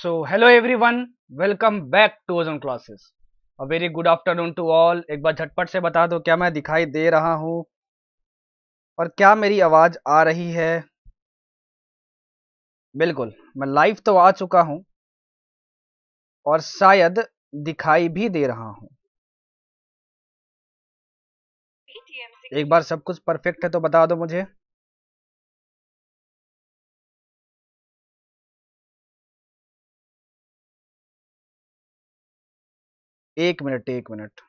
So, hello everyone, welcome back to Ozone classes. A very good afternoon to all. एक बार झटपट से बता दो क्या मैं दिखाई दे रहा हूँ और क्या मेरी आवाज़ आ रही है बिल्कुल मैं लाइव तो आ चुका हूँ और शायद दिखाई भी दे रहा हूँ एक बार सब कुछ परफेक्ट है तो बता दो मुझे एक मिनट एक मिनट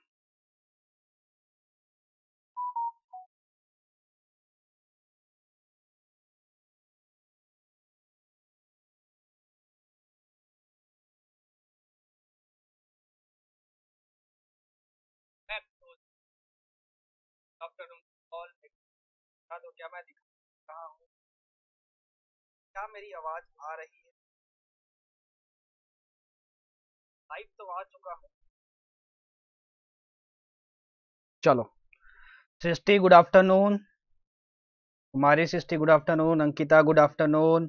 तो क्या मैं दिखा रहा हूँ क्या मेरी आवाज आ रही है लाइव तो आ चुका हूँ चलो Srishti good afternoon Kumari Srishti good afternoon Ankita good afternoon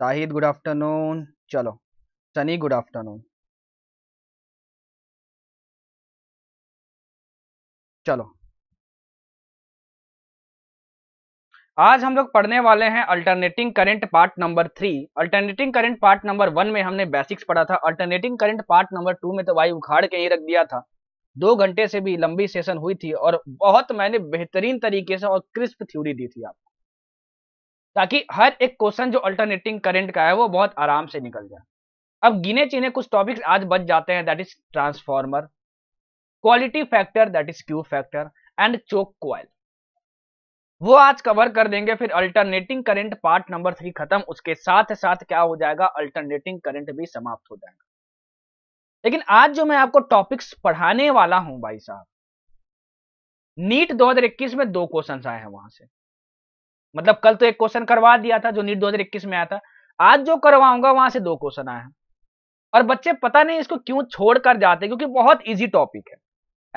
Tahid good afternoon चलो सनी गुड आफ्टरनून चलो आज हम लोग पढ़ने वाले हैं alternating current part number three alternating current part number one में हमने बेसिक्स पढ़ा था alternating current part number two में तो भाई उखाड़ के ही रख दिया था दो घंटे से भी लंबी सेशन हुई थी और बहुत मैंने बेहतरीन तरीके से और क्रिस्प थ्योरी दी थी आपको ताकि हर एक क्वेश्चन जो अल्टरनेटिंग करंट का है वो बहुत आराम से निकल जाए अब गिने चिने कुछ टॉपिक्स आज बच जाते हैं that is transformer quality factor that is Q factor and choke coil वो आज कवर कर देंगे फिर alternating current part number three खत्म उसके साथ साथ क्या हो जाएगा अल्टरनेटिंग करंट भी समाप्त हो जाएगा लेकिन आज जो मैं आपको टॉपिक्स पढ़ाने वाला हूं भाई साहब नीट 2021 में दो क्वेश्चन आए हैं वहां से मतलब कल तो एक क्वेश्चन करवा दिया था जो नीट 2021 में आया था आज जो करवाऊंगा वहां से दो क्वेश्चन आए हैं और बच्चे पता नहीं इसको क्यों छोड़कर जाते क्योंकि बहुत इजी टॉपिक है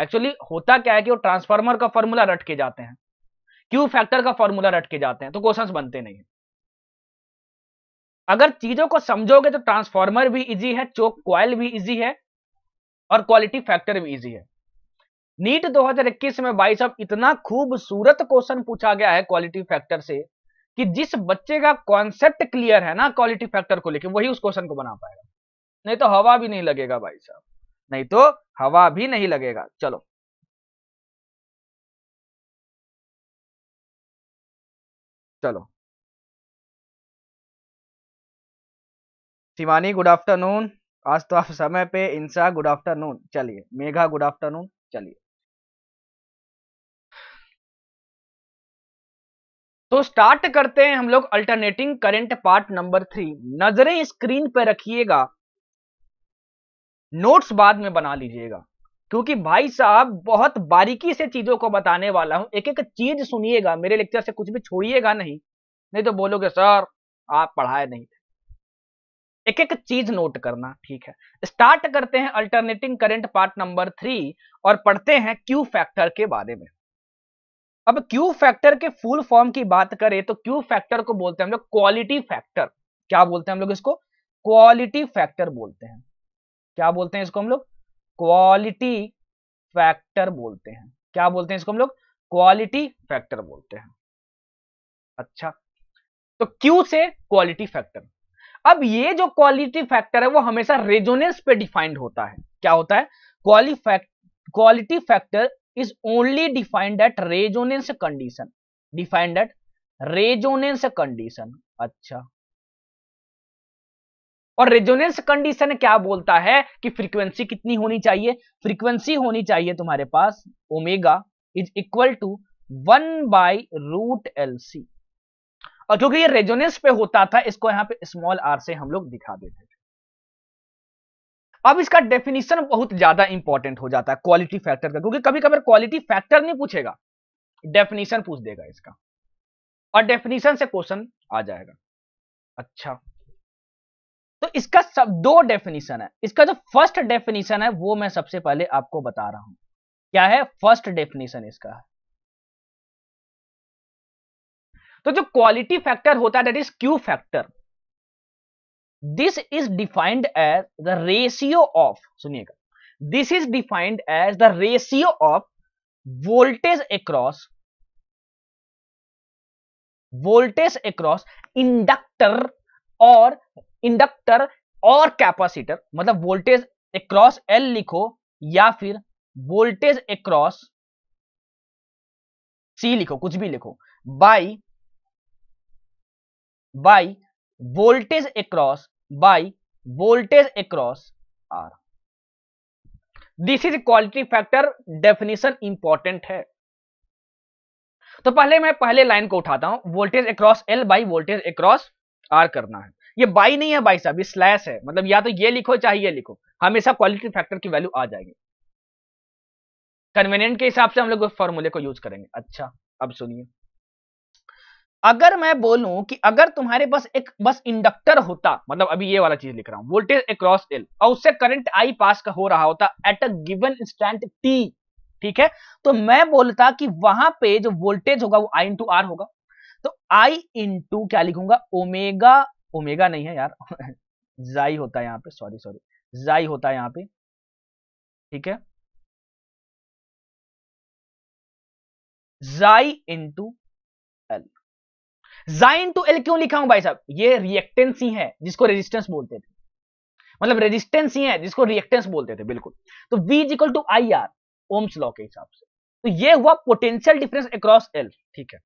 एक्चुअली होता क्या है कि वो ट्रांसफार्मर का फॉर्मूला रट के जाते हैं क्यू फैक्टर का फॉर्मूला रट के जाते हैं तो क्वेश्चन बनते नहीं अगर चीजों को समझोगे तो ट्रांसफॉर्मर भी इजी है चोक क्वाइल भी इजी है और क्वालिटी फैक्टर भी इजी है नीट 2021 में भाई साहब इतना खूबसूरत क्वेश्चन पूछा गया है क्वालिटी फैक्टर से कि जिस बच्चे का कॉन्सेप्ट क्लियर है ना क्वालिटी फैक्टर को लेकर वही उस क्वेश्चन को बना पाएगा नहीं तो हवा भी नहीं लगेगा भाई साहब नहीं तो हवा भी नहीं लगेगा चलो चलो शिवानी गुड आफ्टरनून आज तो आप समय पे इंसा गुड आफ्टरनून चलिए मेघा गुड आफ्टरनून चलिए तो स्टार्ट करते हैं हम लोग alternating current part number three नजरें स्क्रीन पर रखिएगा नोट्स बाद में बना लीजिएगा क्योंकि भाई साहब बहुत बारीकी से चीजों को बताने वाला हूं एक एक चीज सुनिएगा मेरे लेक्चर से कुछ भी छोड़िएगा नहीं नहीं तो बोलोगे सर आप पढ़ाए नहीं थे एक एक चीज नोट करना ठीक है स्टार्ट करते हैं alternating current part number three और पढ़ते हैं क्यू फैक्टर के बारे में अब क्यू फैक्टर के फुल फॉर्म की बात करें तो क्यू फैक्टर को बोलते हैं हम लोग क्वालिटी फैक्टर क्या बोलते हैं हम लोग इसको क्वालिटी फैक्टर बोलते हैं क्या बोलते हैं इसको हम लोग क्वालिटी फैक्टर बोलते हैं क्या बोलते हैं इसको हम लोग क्वालिटी फैक्टर बोलते हैं अच्छा तो क्यू से क्वालिटी फैक्टर अब ये जो क्वालिटी फैक्टर है वो हमेशा रेजोनेंस पे डिफाइंड होता है क्या होता है quality factor is only defined at resonance condition defined at resonance condition अच्छा और रेजोनेंस कंडीशन क्या बोलता है कि फ्रीक्वेंसी कितनी होनी चाहिए फ्रीक्वेंसी होनी चाहिए तुम्हारे पास omega is equal to one by root L C और क्योंकि ये रेजोनेंस पे होता था इसको यहां पे स्मॉल आर से हम लोग दिखा देते थे अब इसका डेफिनेशन बहुत ज्यादा इंपॉर्टेंट हो जाता है क्वालिटी फैक्टर का क्योंकि कभी कभी क्वालिटी फैक्टर नहीं पूछेगा डेफिनेशन पूछ देगा इसका और डेफिनेशन से क्वेश्चन आ जाएगा अच्छा तो इसका सब दो डेफिनेशन है इसका जो फर्स्ट डेफिनेशन है वो मैं सबसे पहले आपको बता रहा हूं क्या है फर्स्ट डेफिनेशन इसका तो जो क्वालिटी फैक्टर होता है that is Q factor this is defined as the ratio of सुनिएगा this is defined as the ratio of voltage across voltage across inductor और इंडक्टर और कैपेसिटर मतलब वोल्टेज अक्रॉस एल लिखो या फिर वोल्टेज अक्रॉस सी लिखो कुछ भी लिखो by by voltage across by voltage across R. This is quality factor definition important है तो पहले मैं पहले लाइन को उठाता हूं voltage across L by voltage across R करना है ये बाई नहीं है बाई साहब ये स्लैश है मतलब या तो ये लिखो चाहे ये लिखो हमेशा क्वालिटी फैक्टर की वैल्यू आ जाएगी कन्वीनियंट के हिसाब से हम लोग फॉर्मूले को यूज करेंगे अच्छा अब सुनिए अगर मैं बोलूं कि अगर तुम्हारे पास एक बस इंडक्टर होता मतलब अभी ये वाला चीज लिख रहा हूं वोल्टेज अक्रॉस एल और उससे करंट आई पास का हो रहा होता at a given instant T ठीक है तो मैं बोलता कि वहां पे जो वोल्टेज होगा वो आई इंटू आर होगा तो आई इंटू क्या लिखूंगा ओमेगा ओमेगा नहीं है यार जाई होता है यहाँ पे सॉरी सॉरी जाई होता है यहाँ पे ठीक है जाई इंटू जाइन टू एल क्यों लिखा हूं भाई साहब ये रिएक्टेंस ही है जिसको रेजिस्टेंस बोलते थे मतलब रेजिस्टेंस ही है जिसको रिएक्टेंस बोलते थे बिल्कुल तो V is equal to I R Ohm's law के हिसाब से तो ये हुआ पोटेंशियल डिफरेंस अक्रॉस L ठीक है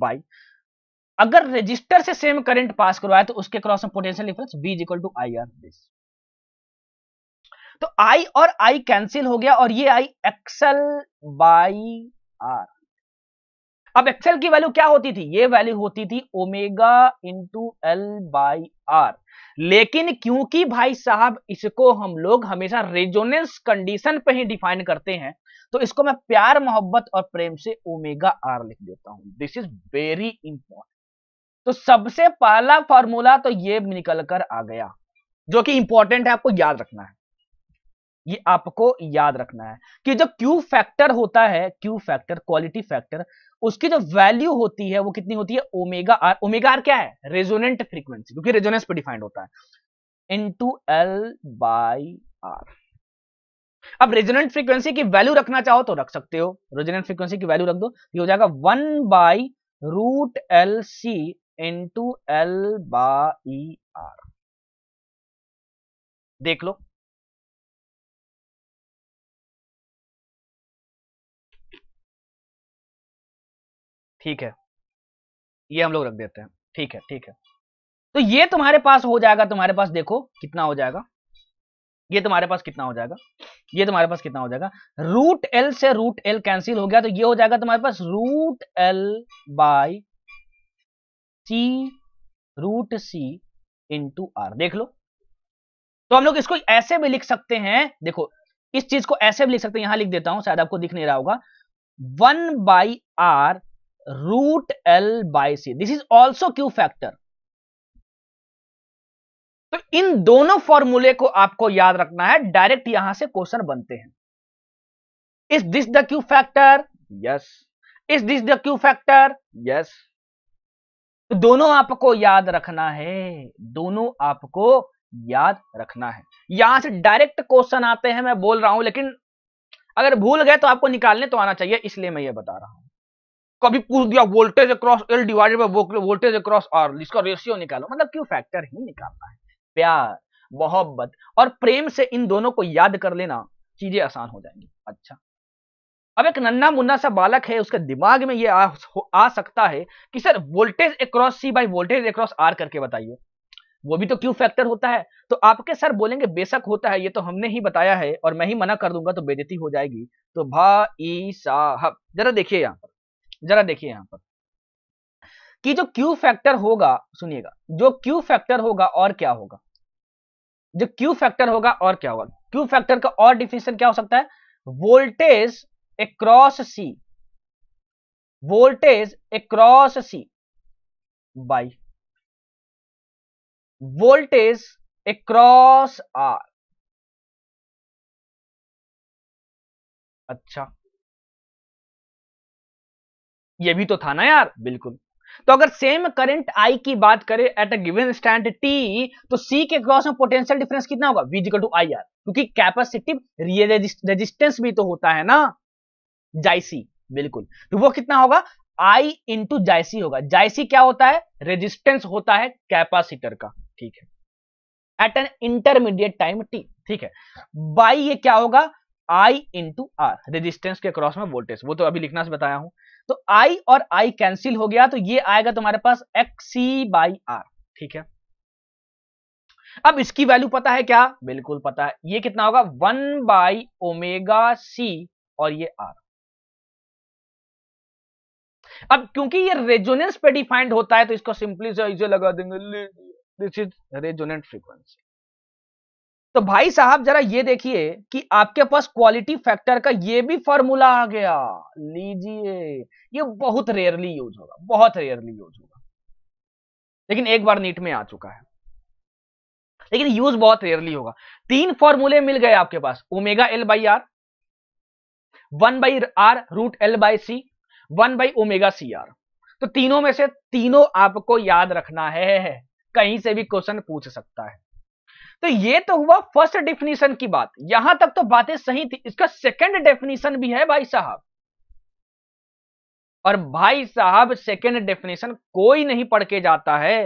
बाई अगर रजिस्टर से सेम करंट पास करवाया तो उसके क्रॉस में potential difference V is equal to I R this तो I और I कैंसिल हो गया और ये आई एक्सएल बाई आर अब एक्सएल की वैल्यू क्या होती थी ये वैल्यू होती थी omega into L by R लेकिन क्योंकि भाई साहब इसको हम लोग हमेशा रेजोनेंस कंडीशन पे ही डिफाइन करते हैं तो इसको मैं प्यार मोहब्बत और प्रेम से ओमेगा आर लिख देता हूं दिस इज वेरी इंपॉर्टेंट तो सबसे पहला फॉर्मूला तो ये निकल कर आ गया जो कि इंपॉर्टेंट है आपको याद रखना है ये आपको याद रखना है कि जो क्यू फैक्टर होता है क्यू फैक्टर क्वालिटी फैक्टर उसकी जो वैल्यू होती है वो कितनी होती है ओमेगा आर ओमेगा आर क्या है रेजोनेंट फ्रीक्वेंसी क्योंकि रेजोनेंस पर डिफाइंड होता है टू एल बाई आर अब रेजोनेंट फ्रीक्वेंसी की वैल्यू रखना चाहो तो रख सकते हो रेजोनेंट फ्रीक्वेंसी की वैल्यू रख दो ये हो जाएगा one by root L C into L by R देख लो ठीक है ये हम लोग रख देते हैं ठीक है ठीक है तो ये तुम्हारे पास हो जाएगा तुम्हारे पास देखो कितना हो जाएगा ये तुम्हारे पास कितना हो जाएगा ये तुम्हारे पास कितना हो जाएगा रूट एल से रूट एल कैंसिल हो गया तो ये हो जाएगा तुम्हारे पास root L by T root C into R देख लो तो हम लोग इसको ऐसे भी लिख सकते हैं देखो इस चीज को ऐसे भी लिख सकते हैं यहां लिख देता हूं शायद आपको दिख नहीं रहा होगा one by R root L by C this is also Q factor तो इन दोनों फॉर्मूले को आपको याद रखना है डायरेक्ट यहां से क्वेश्चन बनते हैं is this the Q factor yes is this the Q factor yes तो दोनों आपको याद रखना है दोनों आपको याद रखना है यहां से डायरेक्ट क्वेश्चन आते हैं मैं बोल रहा हूं लेकिन अगर भूल गए तो आपको निकालने तो आना चाहिए इसलिए मैं ये बता रहा हूं कभी पूछ दिया voltage across L divided by voltage across R इसका रेशियो निकालो मतलब क्यों फैक्टर ही निकालना है प्यार मोहब्बत और प्रेम से इन दोनों को याद कर लेना चीजें आसान हो जाएंगी अच्छा अब एक नन्ना मुन्ना सा बालक है उसके दिमाग में ये आ, आ सकता है कि sir voltage across C by voltage across R करके बताइए वो भी तो क्यू फैक्टर होता है तो आपके सर बोलेंगे बेशक होता है ये तो हमने ही बताया है और मैं ही मना कर दूंगा तो बेदती हो जाएगी तो भाई साहब जरा देखिए यहां पर जरा देखिए यहां पर कि जो क्यू फैक्टर होगा सुनिएगा जो क्यू फैक्टर होगा और क्या होगा जो क्यू फैक्टर होगा और क्या होगा क्यू फैक्टर का और डिफिनेशन क्या हो सकता है voltage across C voltage across C by voltage across R अच्छा ये भी तो था ना यार बिल्कुल तो अगर सेम करंट आई की बात करें at a given stand T तो सी के क्रॉस में पोटेंशियल डिफरेंस कितना होगा वीजिकल टू आई आर क्योंकि कैपेसिटिव रेजिस्टेंस भी तो होता है ना जाइसी बिल्कुल तो वो कितना होगा आई इंटू जायसी होगा जायसी क्या होता है रेजिस्टेंस होता है कैपेसिटर का ठीक है at an intermediate time T ठीक है बाई ये क्या होगा आई इंटू आर रेजिस्टेंस के क्रॉस में वोल्टेज वो तो अभी लिखना से बताया हूं तो आई और आई कैंसिल हो गया तो ये आएगा तुम्हारे पास एक्स सी बाई आर ठीक है अब इसकी वैल्यू पता है क्या बिल्कुल पता है ये कितना होगा वन बाई ओमेगा सी और ये आर अब क्योंकि ये रेजोनेंस पे डिफाइंड होता है तो इसको सिंपली से लगा देंगे दिस इज रेजोनेंट फ्रीक्वेंसी तो भाई साहब जरा ये देखिए कि आपके पास क्वालिटी फैक्टर का ये भी फॉर्मूला आ गया लीजिए ये बहुत रेयरली यूज होगा बहुत रेयरली यूज होगा लेकिन एक बार नीट में आ चुका है लेकिन यूज बहुत रेयरली होगा तीन फॉर्मूले मिल गए आपके पास omega L by R one by R root L by C one by omega C R तो तीनों में से तीनों आपको याद रखना है कहीं से भी क्वेश्चन पूछ सकता है तो ये तो हुआ फर्स्ट डेफिनेशन की बात यहां तक तो बातें सही थी इसका सेकंड डेफिनेशन भी है भाई साहब और भाई साहब सेकेंड डेफिनेशन कोई नहीं पढ़ के जाता है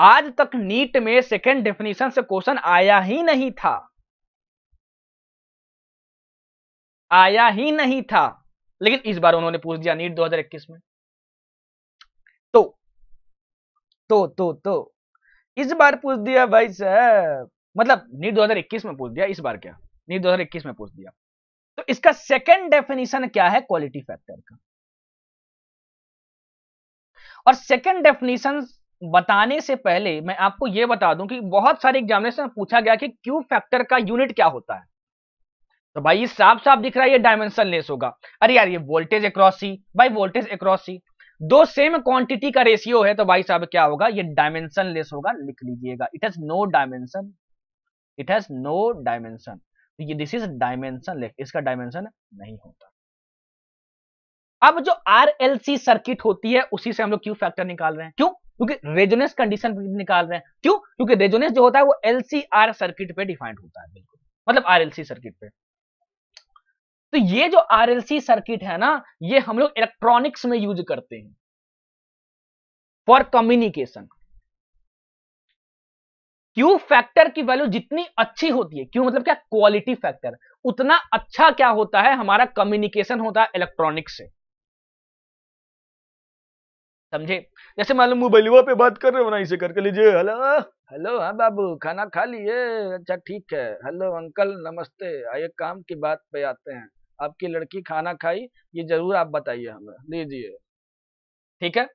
आज तक नीट में सेकेंड डेफिनेशन से क्वेश्चन आया ही नहीं था आया ही नहीं था लेकिन इस बार उन्होंने पूछ दिया नीट 2021 में तो तो तो तो इस बार पूछ दिया भाई साहब मतलब नीट 2021 में पूछ दिया इस बार क्या नीट 2021 में पूछ दिया तो इसका सेकंड डेफिनेशन क्या है क्वालिटी फैक्टर का और सेकंड डेफिनेशन बताने से पहले मैं आपको यह बता दूं कि बहुत सारे एग्जामिनेशन में पूछा गया कि क्यू फैक्टर का यूनिट क्या होता है तो भाई ये साफ साफ दिख रहा है ये डायमेंशन लेस होगा अरे यार ये वोल्टेज एक्रॉसी भाई वोल्टेज एक्रॉसी दो सेम क्वांटिटी का रेशियो है तो भाई साहब क्या होगा ये डायमेंशन लेस होगा लिख लीजिएगा it has no dimension it has no dimension ये दिस इज डायमेंशन लेस इसका डायमेंशन नहीं होता अब जो सी सर्किट होती है उसी से हम लोग क्यू फैक्टर निकाल रहे हैं क्यों क्योंकि रेजोनेंस कंडीशन निकाल रहे हैं क्यों क्योंकि रेजोनेंस जो होता है वो एलसीआर सर्किट पे डिफाइंड होता है बिल्कुल मतलब आरएलसी सर्किट पे तो ये जो आरएलसी सर्किट है ना ये हम लोग इलेक्ट्रॉनिक्स में यूज करते हैं फॉर कम्युनिकेशन क्यू फैक्टर की वैल्यू जितनी अच्छी होती है क्यू मतलब क्या क्वालिटी फैक्टर उतना अच्छा क्या होता है हमारा कम्युनिकेशन होता है इलेक्ट्रॉनिक्स से समझे जैसे मान लो मोबाइल पे बात कर रहे हो ना इसे करके लीजिए हेलो हेलो हाँ बाबू खाना खा लिए अच्छा ठीक है हेलो अंकल नमस्ते आइए काम की बात पे आते हैं आपकी लड़की खाना खाई ये जरूर आप बताइए हमें लीजिए ठीक है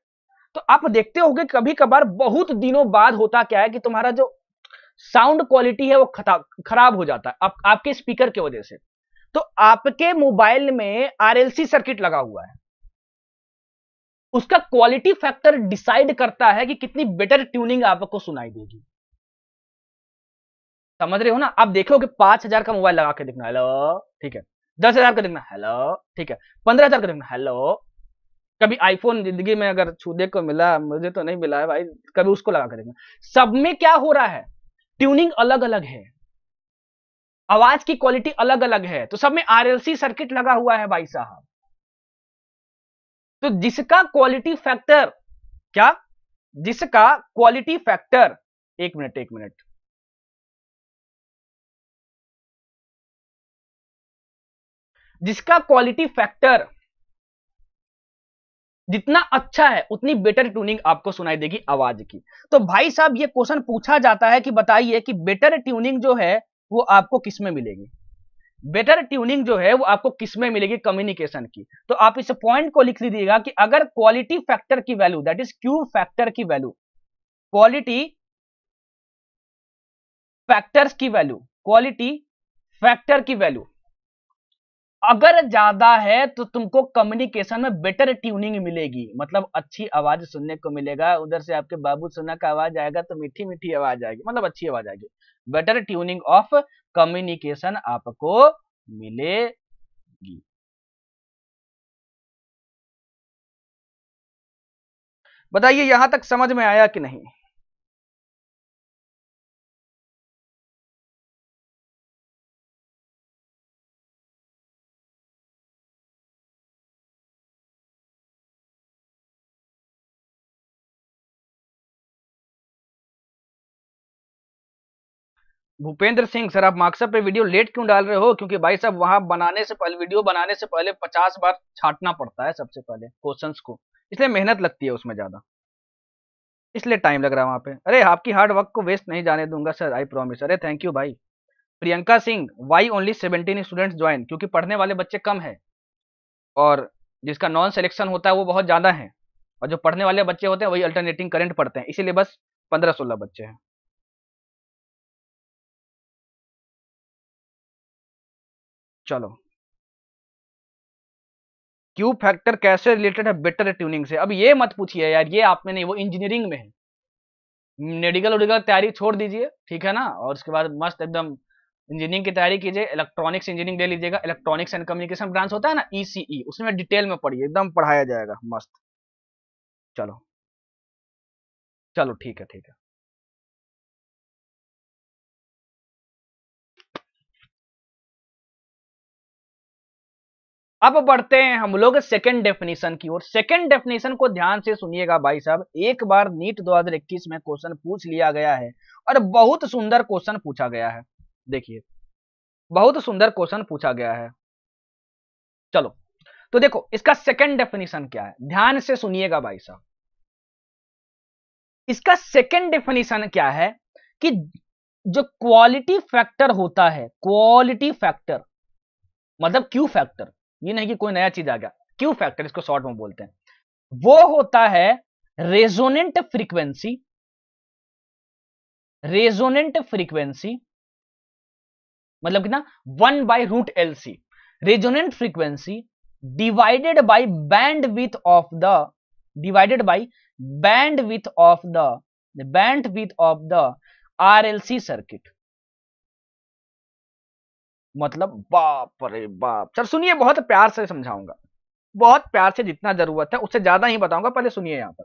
तो आप देखते होगे कभी कभार बहुत दिनों बाद होता क्या है कि तुम्हारा जो साउंड क्वालिटी है वो खराब हो जाता है आप, आपके स्पीकर की वजह से तो आपके मोबाइल में आरएलसी सर्किट लगा हुआ है उसका क्वालिटी फैक्टर डिसाइड करता है कि कितनी बेटर ट्यूनिंग आपको सुनाई देगी समझ रहे हो ना आप देखोगे पांच हजार का मोबाइल लगा के देखना ठीक है दस हजार का देखना हेलो ठीक है पंद्रह हजार का देखना हेलो कभी आईफोन जिंदगी में अगर छूदे को मिला मुझे तो नहीं मिला है भाई कभी उसको लगा कर देखना सब में क्या हो रहा है ट्यूनिंग अलग अलग है आवाज की क्वालिटी अलग अलग है तो सब में आरएलसी सर्किट लगा हुआ है भाई साहब तो जिसका क्वालिटी फैक्टर क्या जिसका क्वालिटी फैक्टर एक मिनट एक मिनट जिसका क्वालिटी फैक्टर जितना अच्छा है उतनी बेटर ट्यूनिंग आपको सुनाई देगी आवाज की तो भाई साहब ये क्वेश्चन पूछा जाता है कि बताइए कि बेटर ट्यूनिंग जो है वो आपको किसमें मिलेगी बेटर ट्यूनिंग जो है वो आपको किसमें मिलेगी कम्युनिकेशन की तो आप इस पॉइंट को लिख लीजिएगा कि अगर क्वालिटी फैक्टर की value that is Q factor की वैल्यू क्वालिटी फैक्टर्स की वैल्यू क्वालिटी फैक्टर की वैल्यू अगर ज्यादा है तो तुमको कम्युनिकेशन में बेटर ट्यूनिंग मिलेगी मतलब अच्छी आवाज सुनने को मिलेगा उधर से आपके बाबू सुना का आवाज आएगा तो मीठी मीठी आवाज आएगी मतलब अच्छी आवाज आएगी बेटर ट्यूनिंग ऑफ कम्युनिकेशन आपको मिलेगी बताइए यहां तक समझ में आया कि नहीं भूपेंद्र सिंह सर आप मार्क्सअप पे वीडियो लेट क्यों डाल रहे हो क्योंकि भाई साहब वहां बनाने से पहले वीडियो बनाने से पहले पचास बार छाटना पड़ता है सबसे पहले क्वेश्चन को इसलिए मेहनत लगती है उसमें ज्यादा इसलिए टाइम लग रहा है वहां पे अरे आपकी हार्ड वर्क को वेस्ट नहीं जाने दूंगा सर आई प्रॉमिस अरे थैंक यू भाई Priyanka Singh why only seventeen students join क्योंकि पढ़ने वाले बच्चे कम है और जिसका नॉन सेलेक्शन होता है वो बहुत ज्यादा है और जो पढ़ने वाले बच्चे होते हैं वही अल्टरनेटिंग करेंट पढ़ते हैं इसीलिए बस पंद्रह सोलह बच्चे हैं चलो क्यू फैक्टर कैसे रिलेटेड है बेटर ट्यूनिंग से अब ये मत पूछिए यार ये आपने नहीं वो इंजीनियरिंग में है मेडिकल उडिकल तैयारी छोड़ दीजिए ठीक है ना और उसके बाद मस्त एकदम इंजीनियरिंग की तैयारी कीजिए इलेक्ट्रॉनिक्स इंजीनियरिंग ले लीजिएगा इलेक्ट्रॉनिक्स एंड कम्युनिकेशन ब्रांच होता है ना ई e e, उसमें डिटेल में पढ़िए एकदम पढ़ाया जाएगा मस्त चलो चलो ठीक है ठीक है अब बढ़ते हैं हम लोग सेकंड डेफिनेशन की ओर सेकंड डेफिनेशन को ध्यान से सुनिएगा भाई साहब एक बार नीट 2021 में क्वेश्चन पूछ लिया गया है और बहुत सुंदर क्वेश्चन पूछा गया है देखिए बहुत सुंदर क्वेश्चन पूछा गया है चलो तो देखो इसका सेकंड डेफिनेशन क्या है ध्यान से सुनिएगा भाई साहब इसका सेकेंड डेफिनेशन क्या है कि जो क्वालिटी फैक्टर होता है क्वालिटी फैक्टर मतलब क्यू फैक्टर ये नहीं कि कोई नया चीज आ गया क्यू फैक्टर इसको शॉर्ट में बोलते हैं वो होता है रेजोनेंट फ्रीक्वेंसी रेजोनेंट फ्रीक्वेंसी मतलब कितना one by root L C resonant frequency divided by bandwidth of the divided by bandwidth of the bandwidth of the RLC circuit मतलब बाप रे बाप सर सुनिए बहुत प्यार से समझाऊंगा बहुत प्यार से जितना जरूरत है उससे ज्यादा ही बताऊंगा पहले सुनिए यहां पर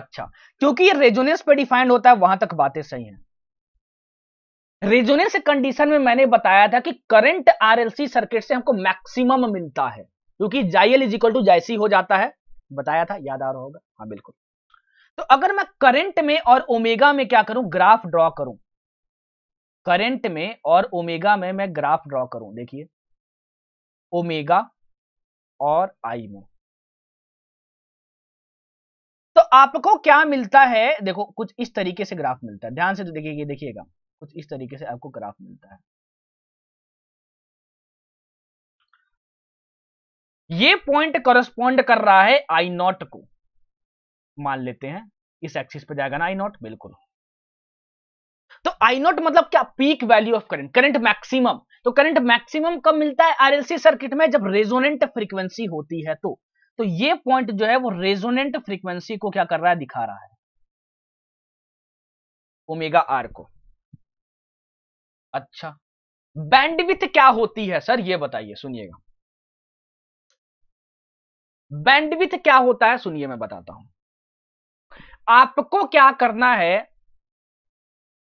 अच्छा क्योंकि ये रेजोनेंस पे डिफाइंड होता है वहां तक बातें सही हैं रेजोनेंस कंडीशन में मैंने बताया था कि करंट आरएलसी सर्किट से हमको मैक्सिमम मिलता है क्योंकि जाइल इज इक्वल टू जायसी हो जाता है बताया था याद आ रहा होगा हाँ बिल्कुल तो अगर मैं करंट में और ओमेगा में क्या करूं ग्राफ ड्रॉ करूं करंट में और ओमेगा में मैं ग्राफ ड्रॉ करूं देखिए ओमेगा और आई में तो आपको क्या मिलता है देखो कुछ इस तरीके से ग्राफ मिलता है ध्यान से तो देखिए देखिएगा कुछ इस तरीके से आपको ग्राफ मिलता है ये पॉइंट करस्पॉन्ड कर रहा है आई नॉट को मान लेते हैं इस एक्सिस पे जाएगा ना आई नॉट बिल्कुल तो आई नॉट मतलब क्या peak value of current current maximum तो करंट मैक्सिमम कब मिलता है आरएलसी सर्किट में जब रेजोनेंट फ्रीक्वेंसी होती है तो तो ये पॉइंट जो है वो रेजोनेंट फ्रीक्वेंसी को क्या कर रहा है दिखा रहा है ओमेगा आर को अच्छा बैंडविथ क्या होती है सर ये बताइए सुनिएगा बैंडविथ क्या होता है सुनिए मैं बताता हूं आपको क्या करना है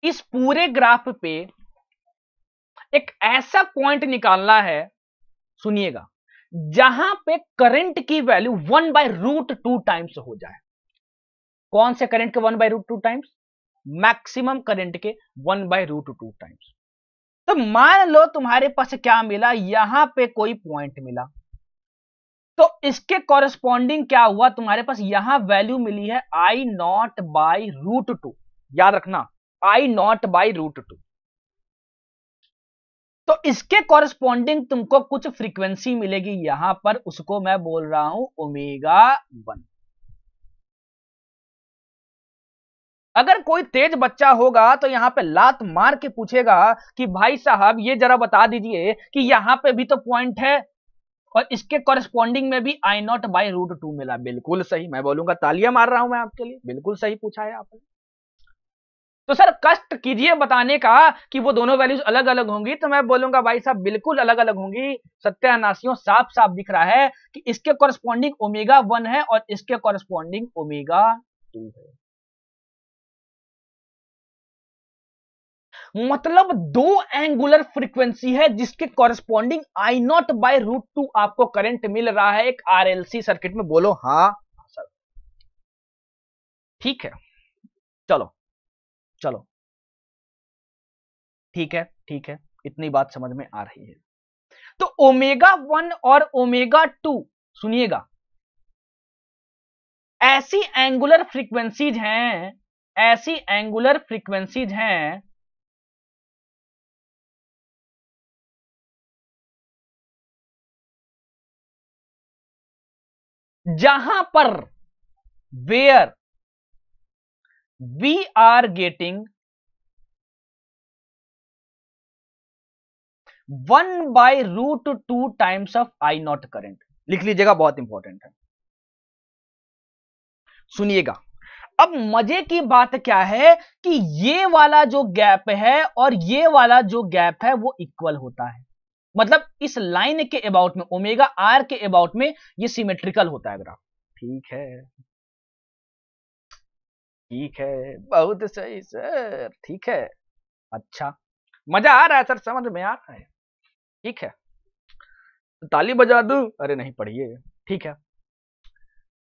इस पूरे ग्राफ पे एक ऐसा पॉइंट निकालना है सुनिएगा जहां पे करंट की value one by root two times हो जाए कौन से करंट के one by root two times maximum current के one by root two times तो मान लो तुम्हारे पास क्या मिला यहां पे कोई पॉइंट मिला तो इसके कॉरेस्पॉन्डिंग क्या हुआ तुम्हारे पास यहां वैल्यू मिली है I naught by root two याद रखना I naught by root two तो इसके कॉरेस्पॉन्डिंग तुमको कुछ फ्रीक्वेंसी मिलेगी यहां पर उसको मैं बोल रहा हूं ओमेगा वन अगर कोई तेज बच्चा होगा तो यहां पे लात मार के पूछेगा कि भाई साहब ये जरा बता दीजिए कि यहां पे भी तो पॉइंट है और इसके कॉरेस्पॉन्डिंग में भी I naught by root two मिला बिल्कुल सही मैं बोलूंगा तालियां मार रहा हूं मैं आपके लिए बिल्कुल सही पूछा है आपने तो सर कष्ट कीजिए बताने का कि वो दोनों वैल्यूज अलग अलग होंगी तो मैं बोलूंगा भाई साहब बिल्कुल अलग अलग होंगी सत्यानाशियों साफ साफ दिख रहा है कि इसके कॉरेस्पॉन्डिंग ओमेगा वन है और इसके कॉरेस्पॉन्डिंग ओमेगा टू है मतलब दो एंगुलर फ्रीक्वेंसी है जिसके corresponding I naught by root two आपको करंट मिल रहा है एक आरएलसी सर्किट में बोलो हाँ सर हाँ, ठीक है चलो चलो ठीक है ठीक है इतनी बात समझ में आ रही है तो ओमेगा वन और ओमेगा टू सुनिएगा ऐसी एंगुलर फ्रीक्वेंसीज हैं ऐसी एंगुलर फ्रीक्वेंसीज हैं जहां पर where we are getting 1 by root 2 times of I not current. लिख लीजिएगा बहुत इंपॉर्टेंट है सुनिएगा अब मजे की बात क्या है कि ये वाला जो गैप है और ये वाला जो गैप है वो इक्वल होता है मतलब इस लाइन के अबाउट में ओमेगा आर के अबाउट में ये सिमेट्रिकल होता है ग्राफ ठीक है ठीक है बहुत सही सर ठीक है अच्छा मजा आ रहा है सर समझ में आ रहा है ठीक है ताली बजा दू अरे नहीं पढ़िए ठीक है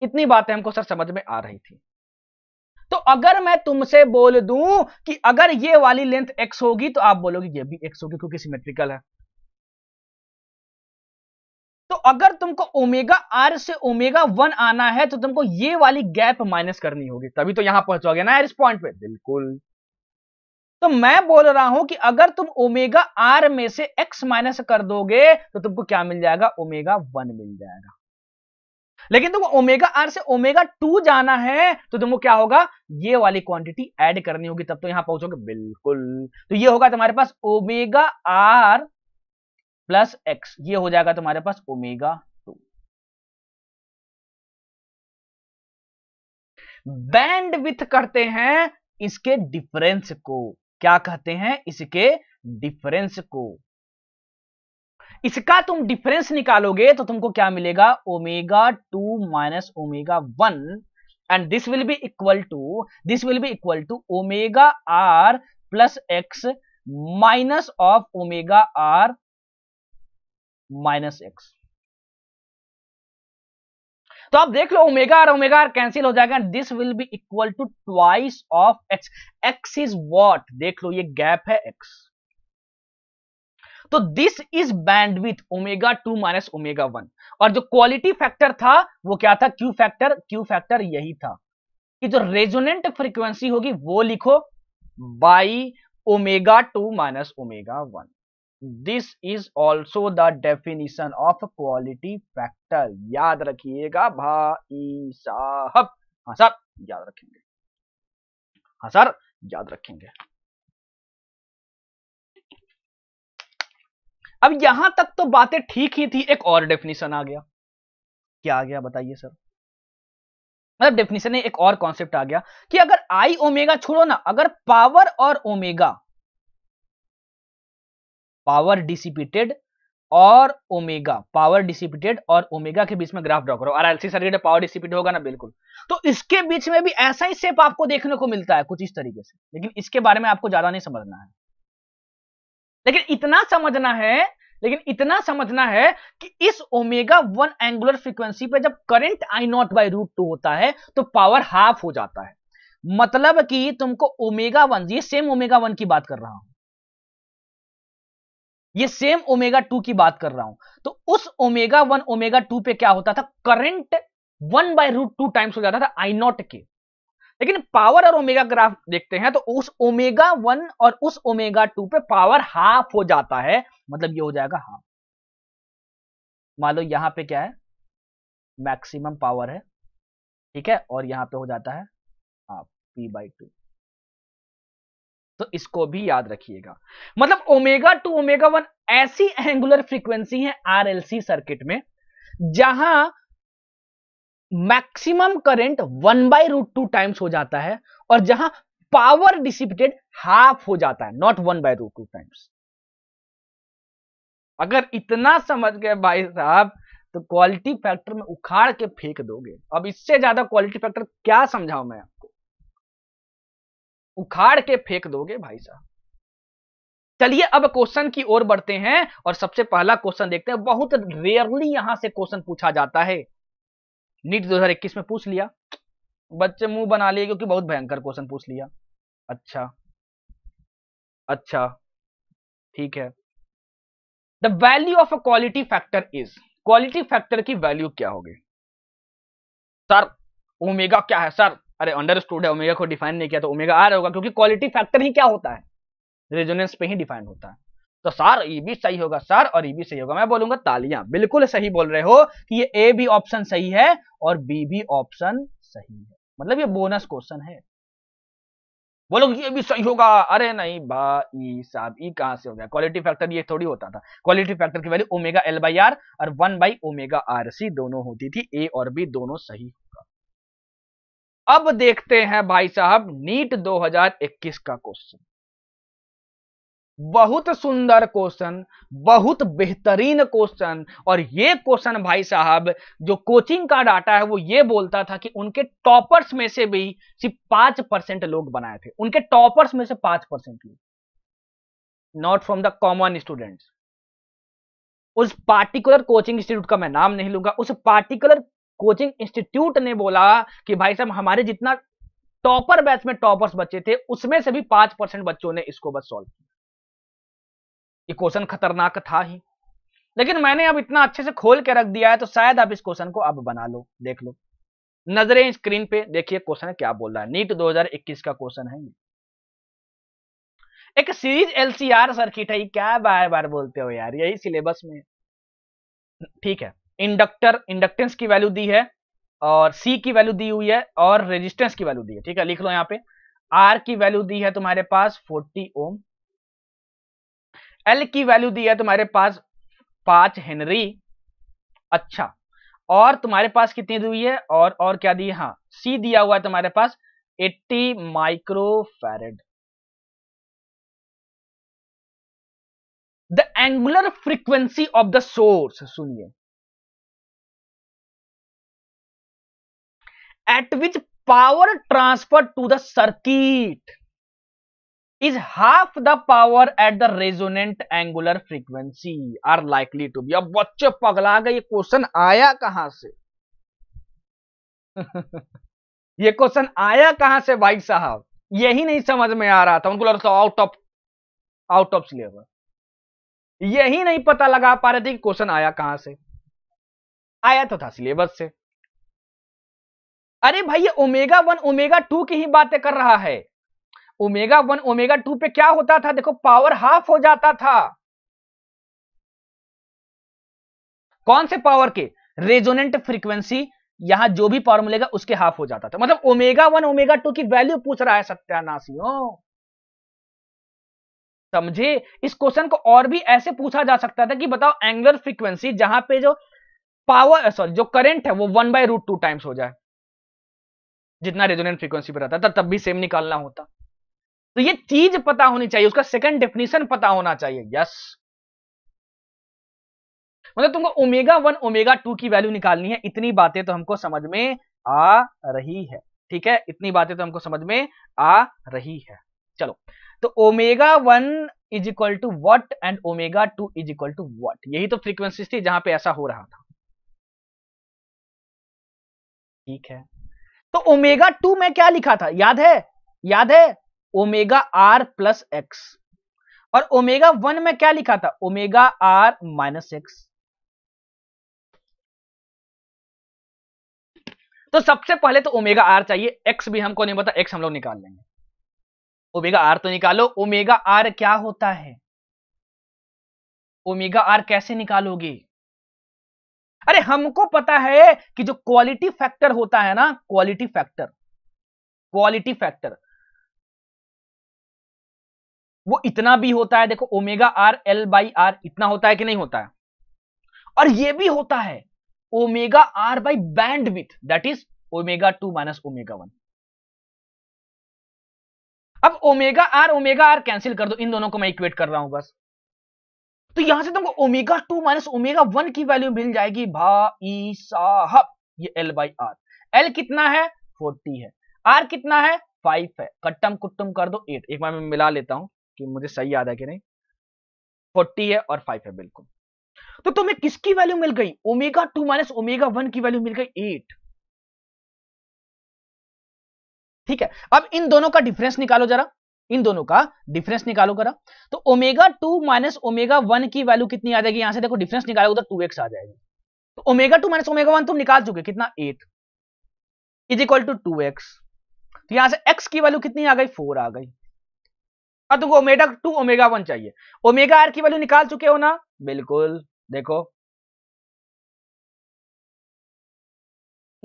इतनी बातें हमको सर समझ में आ रही थी तो अगर मैं तुमसे बोल दूं कि अगर ये वाली लेंथ x होगी तो आप बोलोगे ये भी x होगी क्योंकि सिमेट्रिकल है तो अगर तुमको ओमेगा आर से ओमेगा वन आना है तो तुमको ये वाली गैप माइनस करनी होगी तभी तो यहां पहुंचोगे ना इस पॉइंट पे बिल्कुल तो मैं बोल रहा हूं कि अगर तुम ओमेगा आर में से एक्स माइनस कर दोगे तो तुमको क्या मिल जाएगा ओमेगा वन मिल जाएगा लेकिन तुमको ओमेगा आर से ओमेगा टू जाना है तो तुमको क्या होगा ये वाली क्वांटिटी ऐड करनी होगी तब तो यहां पहुंचोगे बिल्कुल तो ये होगा तुम्हारे पास ओमेगा आर प्लस एक्स ये हो जाएगा तुम्हारे पास ओमेगा टू बैंड विथ करते हैं इसके डिफरेंस को क्या कहते हैं इसके डिफरेंस को इसका तुम डिफरेंस निकालोगे तो तुमको क्या मिलेगा omega two minus omega one and this will be equal to this will be equal to omega R plus X minus of omega R minus X तो आप देख लो ओमेगा और ओमेगा आर कैंसिल हो जाएगा this will be equal to twice of X X is what देख लो ये गैप है एक्स तो this is bandwidth omega two minus omega one और जो क्वालिटी फैक्टर था वो क्या था क्यू फैक्टर क्यू फैक्टर यही था कि जो रेजोनेंट फ्रीक्वेंसी होगी वो लिखो by omega two minus omega one this is also the definition of quality factor याद रखिएगा भाई साहब हाँ सर याद रखेंगे हाँ सर याद रखेंगे अब यहां तक तो बातें ठीक ही थी एक और डेफिनेशन आ गया क्या आ गया बताइए सर मतलब डेफिनेशन एक और कॉन्सेप्ट आ गया कि अगर आई ओमेगा छोड़ो ना अगर पावर और ओमेगा पावर डिसिपिटेड और ओमेगा पावर डिसिपिटेड और ओमेगा के बीच में ग्राफ ड्रॉ करो आरएलसी सर्किट पावर डिसिपिटेड होगा ना बिल्कुल तो इसके बीच में भी ऐसा ही सेप आपको देखने को मिलता है कुछ इस तरीके से लेकिन इसके बारे में आपको ज्यादा नहीं समझना है लेकिन इतना समझना है लेकिन इतना समझना है कि इस ओमेगा वन एंगुलर फ्रीक्वेंसी पे जब current I naught by root two होता है तो पावर हाफ हो जाता है मतलब कि तुमको ओमेगा वन ये सेम ओमेगा वन की बात कर रहा हूं ये सेम ओमेगा टू की बात कर रहा हूं तो उस ओमेगा वन ओमेगा टू पे क्या होता था current one by root two times हो जाता था आई नॉट के लेकिन पावर और ओमेगा ग्राफ देखते हैं तो उस ओमेगा वन और उस ओमेगा टू पे पावर हाफ हो जाता है मतलब ये हो जाएगा हाफ मान लो यहां पे क्या है मैक्सिमम पावर है ठीक है और यहां पे हो जाता है हाफ पी बाई टू तो इसको भी याद रखिएगा मतलब ओमेगा टू ओमेगा वन ऐसी एंगुलर फ्रीक्वेंसी है आरएलसी सर्किट में जहां maximum current one by root two times हो जाता है और जहां पावर डिसिपिटेड हाफ हो जाता है not one by root two times अगर इतना समझ गए भाई साहब तो क्वालिटी फैक्टर में उखाड़ के फेंक दोगे अब इससे ज्यादा क्वालिटी फैक्टर क्या समझाऊ मैं उखाड़ के फेंक दोगे भाई साहब चलिए अब क्वेश्चन की ओर बढ़ते हैं और सबसे पहला क्वेश्चन देखते हैं बहुत रेयरली यहां से क्वेश्चन पूछा जाता है नीट 2021 में पूछ लिया बच्चे मुंह बना लिए क्योंकि बहुत भयंकर क्वेश्चन पूछ लिया अच्छा अच्छा ठीक है the value of a quality factor is quality factor की वैल्यू क्या होगी सर ओमेगा क्या है सर अरे अंडरस्टूड है ओमेगा को डिफाइन नहीं किया तो ओमेगा आ रहा होगा क्योंकि क्वालिटी फैक्टर ही क्या होता है रेजोनेंस पे ही डिफाइन होता है तो सर ये भी सही होगा सर और ये e भी सही होगा मैं बोलूंगा तालियां बिल्कुल सही बोल रहे हो कि ये ए भी ऑप्शन सही है और बी भी ऑप्शन सही है मतलब ये बोनस क्वेश्चन है बोलो ये भी e सही होगा अरे नहीं भाई साहब ये कहां से हो गया क्वालिटी फैक्टर ये थोड़ी होता था क्वालिटी फैक्टर की value omega L by R और one by omega R C दोनों होती थी ए और बी दोनों सही होगा अब देखते हैं भाई साहब नीट 2021 का क्वेश्चन बहुत सुंदर क्वेश्चन बहुत बेहतरीन क्वेश्चन और ये क्वेश्चन भाई साहब जो कोचिंग का डाटा है वो ये बोलता था कि उनके टॉपर्स में से भी सिर्फ पांच परसेंट लोग बनाए थे उनके टॉपर्स में से पांच परसेंट लोग not from the common students उस पार्टिकुलर कोचिंग इंस्टीट्यूट का मैं नाम नहीं लूंगा उस पार्टिकुलर कोचिंग इंस्टीट्यूट ने बोला कि भाई साहब हमारे जितना टॉपर बैच में टॉपर्स बच्चे थे उसमें से भी पांच परसेंट बच्चों ने इसको बस सॉल्व किया ये क्वेश्चन खतरनाक था ही लेकिन मैंने अब इतना अच्छे से खोल के रख दिया है तो शायद आप इस क्वेश्चन को अब बना लो देख लो नजरें स्क्रीन पे देखिए क्वेश्चन क्या बोल रहा है नीट 2021 का क्वेश्चन है एक सीरीज एलसीआर सर्किट है क्या बार बार बोलते हो यार यही सिलेबस में ठीक है इंडक्टर इंडक्टेंस की वैल्यू दी है और सी की वैल्यू दी हुई है और रेजिस्टेंस की वैल्यू दी है ठीक है लिख लो यहाँ पे आर की वैल्यू दी है तुम्हारे पास 40 ओम एल की वैल्यू दी है तुम्हारे पास पांच हेनरी अच्छा और तुम्हारे पास कितनी दी हुई है और और क्या दी है हाँ सी दिया हुआ है तुम्हारे पास 80 microfarad the angular frequency of the source सुनिए at which power transfer to the circuit is half the power at the resonant angular frequency are likely to be अब बच्चे पगला गए ये क्वेश्चन आया कहां से ये क्वेश्चन आया कहां से भाई साहब यही नहीं समझ में आ रहा था उनको लग रहा out of out of syllabus यही नहीं पता लगा पा रहे थे कि क्वेश्चन आया कहां से आया तो था सिलेबस से अरे भाई ये ओमेगा वन ओमेगा टू की ही बातें कर रहा है ओमेगा वन ओमेगा टू पे क्या होता था देखो पावर हाफ हो जाता था कौन से पावर के रेजोनेंट फ्रीक्वेंसी यहां जो भी पावर मिलेगा उसके हाफ हो जाता था मतलब ओमेगा वन ओमेगा टू की वैल्यू पूछ रहा है सत्यानाशियों समझे इस क्वेश्चन को और भी ऐसे पूछा जा सकता था कि बताओ एंगुलर फ्रीक्वेंसी जहां पे जो पावर सॉरी जो करंट है वो one by root two times हो जाए जितना रेजोनेंट फ्रीक्वेंसी पर रहता था तब भी सेम निकालना होता तो ये चीज पता होनी चाहिए उसका सेकंड डेफिनेशन पता होना चाहिए यस मतलब तुमको ओमेगा वन ओमेगा टू की वैल्यू निकालनी है इतनी बातें तो हमको समझ में आ रही है ठीक है इतनी बातें तो हमको समझ में आ रही है चलो तो omega one is equal to what and omega two is equal to what यही तो फ्रीक्वेंसी थी जहां पे ऐसा हो रहा था ठीक है तो ओमेगा टू में क्या लिखा था याद है याद है ओमेगा आर प्लस एक्स और ओमेगा वन में क्या लिखा था ओमेगा आर माइनस एक्स तो सबसे पहले तो ओमेगा आर चाहिए एक्स भी हमको नहीं पता एक्स हम लोग निकाल लेंगे ओमेगा आर तो निकालो ओमेगा आर क्या होता है ओमेगा आर कैसे निकालोगे अरे हमको पता है कि जो क्वालिटी फैक्टर होता है ना क्वालिटी फैक्टर क्वालिटी फैक्टर वो इतना भी होता है देखो omega R L by R इतना होता है कि नहीं होता है और ये भी होता है omega R by bandwidth that is omega two minus omega one अब omega R omega R cancel कर दो इन दोनों को मैं इक्वेट कर रहा हूं बस तो यहां से तुमको omega two minus omega one की वैल्यू मिल जाएगी भाई साहब ये एल बाई आर एल कितना है फोर्टी है आर कितना है फाइव है कट्टम कुट्टम कर दो एट एक बार मैं मिला लेता हूं कि मुझे सही याद है कि नहीं फोर्टी है और फाइव है बिल्कुल तो तुम्हें किसकी वैल्यू मिल गई omega two minus omega one की वैल्यू मिल गई एट ठीक है अब इन दोनों का डिफरेंस निकालो जरा इन दोनों का डिफरेंस निकालो करा तो omega two minus omega one की वैल्यू कितनी आ जाएगी यहां से देखो डिफरेंस निकालोगे तो टू एक्स आ जाएगी तो omega two minus omega one तुम निकाल चुके कितना eight is equal to two X तो यहां से एक्स की वैल्यू कितनी आ गई फोर आ गई अब तुमको ओमेगा टू ओमेगा वन चाहिए ओमेगा आर की वैल्यू निकाल चुके हो ना बिल्कुल देखो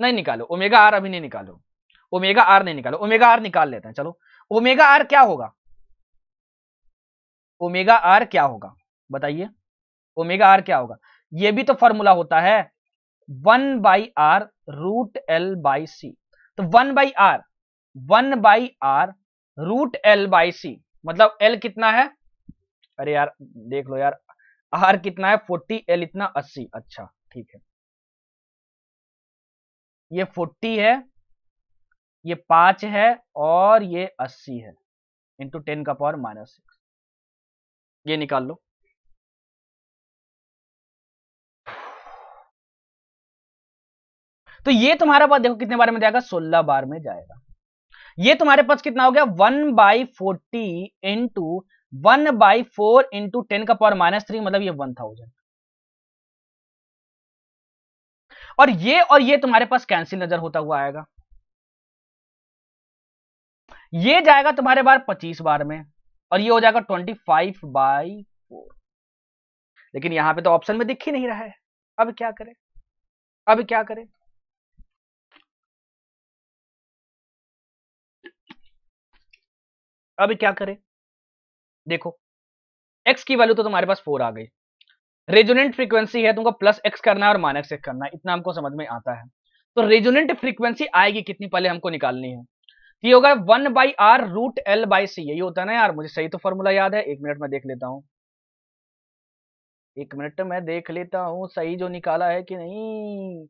नहीं निकालो ओमेगा आर अभी नहीं निकालो ओमेगा आर नहीं निकालो ओमेगा आर निकाल लेते हैं चलो ओमेगा आर क्या होगा ओमेगा आर क्या होगा बताइए ओमेगा आर क्या होगा ये भी तो फॉर्मूला होता है one by R root L by C तो one by R one by R root L by C मतलब एल कितना है अरे यार देख लो यार आर कितना है फोर्टी एल इतना अस्सी अच्छा ठीक है ये फोर्टी है ये पांच है और ये अस्सी है इंटू टेन का पावर माइनस सिक्स ये निकाल लो तो ये तुम्हारे पास देखो कितने बार में जाएगा सोलह बार में जाएगा ये तुम्हारे पास कितना हो गया one by forty into one by four into ten का पावर माइनस थ्री मतलब ये वन थाउजेंड और ये और ये तुम्हारे पास कैंसिल नजर होता हुआ आएगा ये जाएगा तुम्हारे बार पच्चीस बार में और ये हो जाएगा ट्वेंटी फाइव बाई फोर लेकिन यहां पे तो ऑप्शन में दिख ही नहीं रहा है अब क्या करें अब क्या करें अब क्या करें देखो एक्स की वैल्यू तो तुम्हारे पास फोर आ गई रेजोनेंट फ्रीक्वेंसी है तुमको प्लस एक्स करना है और माइनस एक्स करना है इतना हमको समझ में आता है तो रेजोनेंट फ्रीक्वेंसी आएगी कितनी पहले हमको निकालनी है ये होगा one by R root L by C यही होता है ना यार मुझे सही तो फॉर्मूला याद है एक मिनट में देख लेता हूं एक मिनट में देख लेता हूं सही जो निकाला है कि नहीं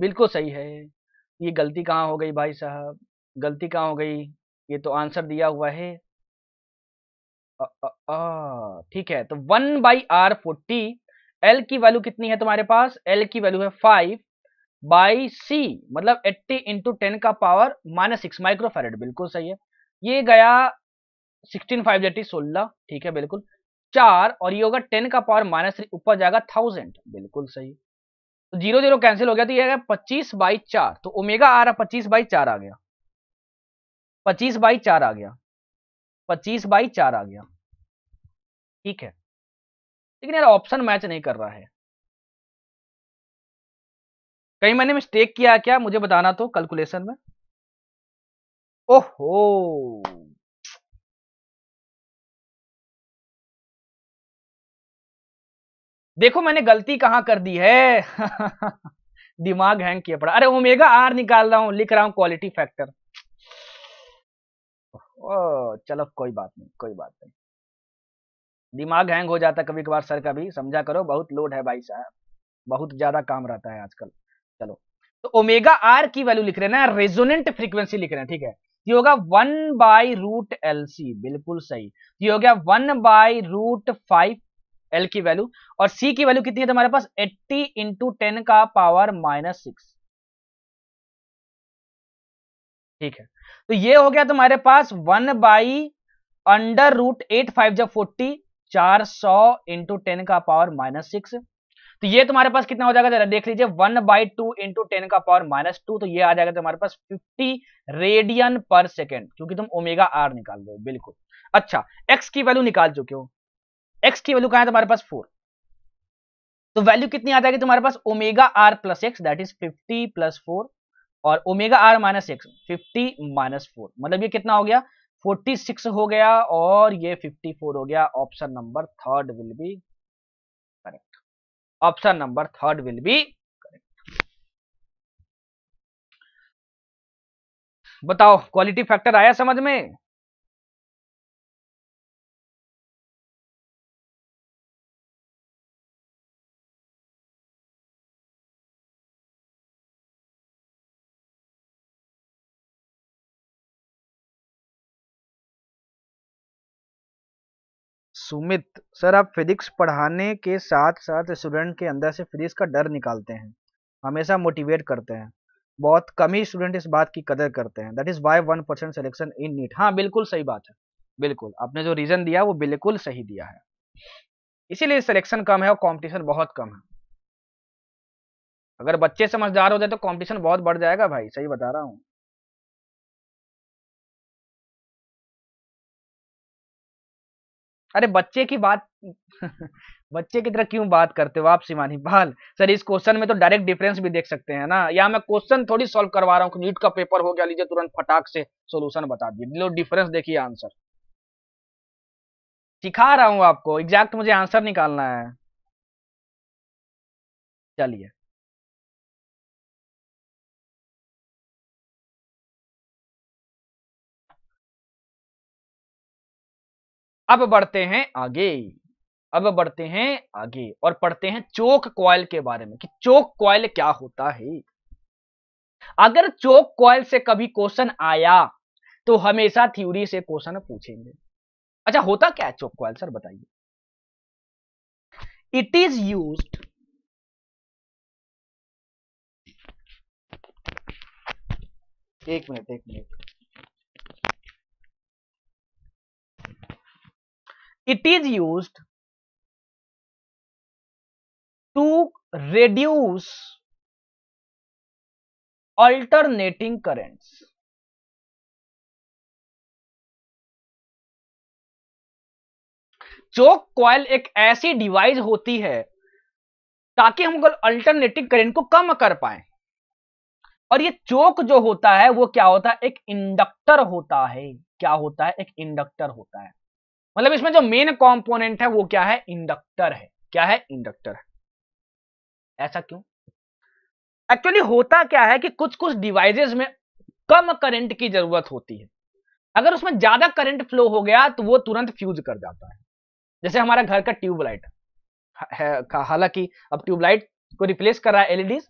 बिल्कुल सही है ये गलती कहाँ हो गई भाई साहब गलती कहाँ हो गई ये तो आंसर दिया हुआ है ठीक है तो one by R forty L की वैल्यू कितनी है तुम्हारे पास एल की वैल्यू है फाइव बाई सी मतलब 80 इंटू टेन का पावर माइनस सिक्स माइक्रोफेरेट बिल्कुल सही है ये गया 16 फाइव जटी सोलह ठीक है बिल्कुल चार और ये होगा टेन का पावर माइनस थ्री ऊपर जाएगा थाउजेंड बिल्कुल सही तो जीरो जीरो कैंसिल हो गया तो ये गया पच्चीस बाई चार तो ओमेगा आ रहा पच्चीस बाई चार आ गया पच्चीस बाई चार आ गया पच्चीस बाई चार आ गया ठीक है लेकिन यार ऑप्शन मैच नहीं कर रहा है कहीं मैंने मिस्टेक किया क्या मुझे बताना तो कैलकुलेशन में ओहो देखो मैंने गलती कहां कर दी है दिमाग हैंग किया पड़ा अरे ओमेगा आर निकाल रहा हूं लिख रहा हूं क्वालिटी फैक्टर ओ चलो कोई बात नहीं कोई बात नहीं दिमाग हैंग हो जाता कभी कभार सर का भी समझा करो बहुत लोड है भाई साहब बहुत ज्यादा काम रहता है आजकल चलो तो ओमेगा आर की वैल्यू लिख रहे हैं ना रेजोनेंट फ्रीक्वेंसी लिख रहे हैं ठीक है ये होगा one by root L C बिल्कुल सही ये हो गया one by root five L की वैल्यू और सी की वैल्यू कितनी है तुम्हारे पास एट्टी इंटू टेन का पावर माइनस सिक्स ठीक है तो ये हो गया तुम्हारे पास one by under root eight five जब फोर्टी चार सौ इंटू टेन का पावर माइनस सिक्स तो ये तुम्हारे पास कितना हो जाएगा जरा देख लीजिए one by two into ten का पावर माइनस टू तो ये आ जाएगा तुम्हारे पास फिफ्टी रेडियन पर सेकेंड क्योंकि तुम ओमेगा आर निकाल रहे हो बिल्कुल अच्छा एक्स की वैल्यू निकाल चुके हो एक्स की वैल्यू कहा है तुम्हारे पास फोर तो वैल्यू कितनी आ जाएगी तुम्हारे पास omega R plus X that is fifty plus four और omega R minus X fifty minus four मतलब ये कितना हो गया फोर्टी सिक्स हो गया और ये फिफ्टी फोर हो गया option number third will be option number third will be correct बताओ क्वालिटी फैक्टर आया समझ में सुमित सर आप फिजिक्स पढ़ाने के साथ साथ स्टूडेंट के अंदर से फिजिक्स का डर निकालते हैं हमेशा मोटिवेट करते हैं बहुत कम ही स्टूडेंट इस बात की कदर करते हैं that is why one percent selection in NEET हाँ बिल्कुल सही बात है बिल्कुल आपने जो रीजन दिया वो बिल्कुल सही दिया है इसीलिए सिलेक्शन कम है और कॉम्पिटिशन बहुत कम है अगर बच्चे समझदार हो जाए तो कॉम्पिटिशन बहुत बढ़ जाएगा भाई सही बता रहा हूँ अरे बच्चे की बात बच्चे की तरह क्यों बात करते हो आप शिवानी बाल सर इस क्वेश्चन में तो डायरेक्ट डिफरेंस भी देख सकते हैं ना या मैं क्वेश्चन थोड़ी सॉल्व करवा रहा हूँ नीट का पेपर हो गया लीजिए तुरंत फटाक से सोल्यूशन बता दिए लो डिफरेंस देखिए आंसर सिखा रहा हूं आपको एग्जैक्ट मुझे आंसर निकालना है चलिए अब बढ़ते हैं आगे अब बढ़ते हैं आगे और पढ़ते हैं चोक कॉयल के बारे में कि चोक कॉयल क्या होता है अगर चोक कॉयल से कभी क्वेश्चन आया तो हमेशा थ्योरी से क्वेश्चन पूछेंगे अच्छा होता क्या है चोक कॉयल सर बताइए इट इज यूज एक मिनट एक मिनट it is use to reduce alternating currents choke coil एक ऐसी डिवाइस होती है ताकि हम लोग करेंट को कम कर पाए और ये चोक जो होता है वो क्या होता है एक इंडक्टर होता है क्या होता है एक इंडक्टर होता है मतलब इसमें जो मेन कॉम्पोनेंट है वो क्या है इंडक्टर है क्या है इंडक्टर ऐसा क्यों एक्चुअली होता क्या है कि कुछ कुछ डिवाइसेस में कम करंट की जरूरत होती है अगर उसमें ज्यादा करंट फ्लो हो गया तो वो तुरंत फ्यूज कर जाता है जैसे हमारा घर का ट्यूबलाइट हालांकि अब ट्यूबलाइट को रिप्लेस कर रहा है एलईडी e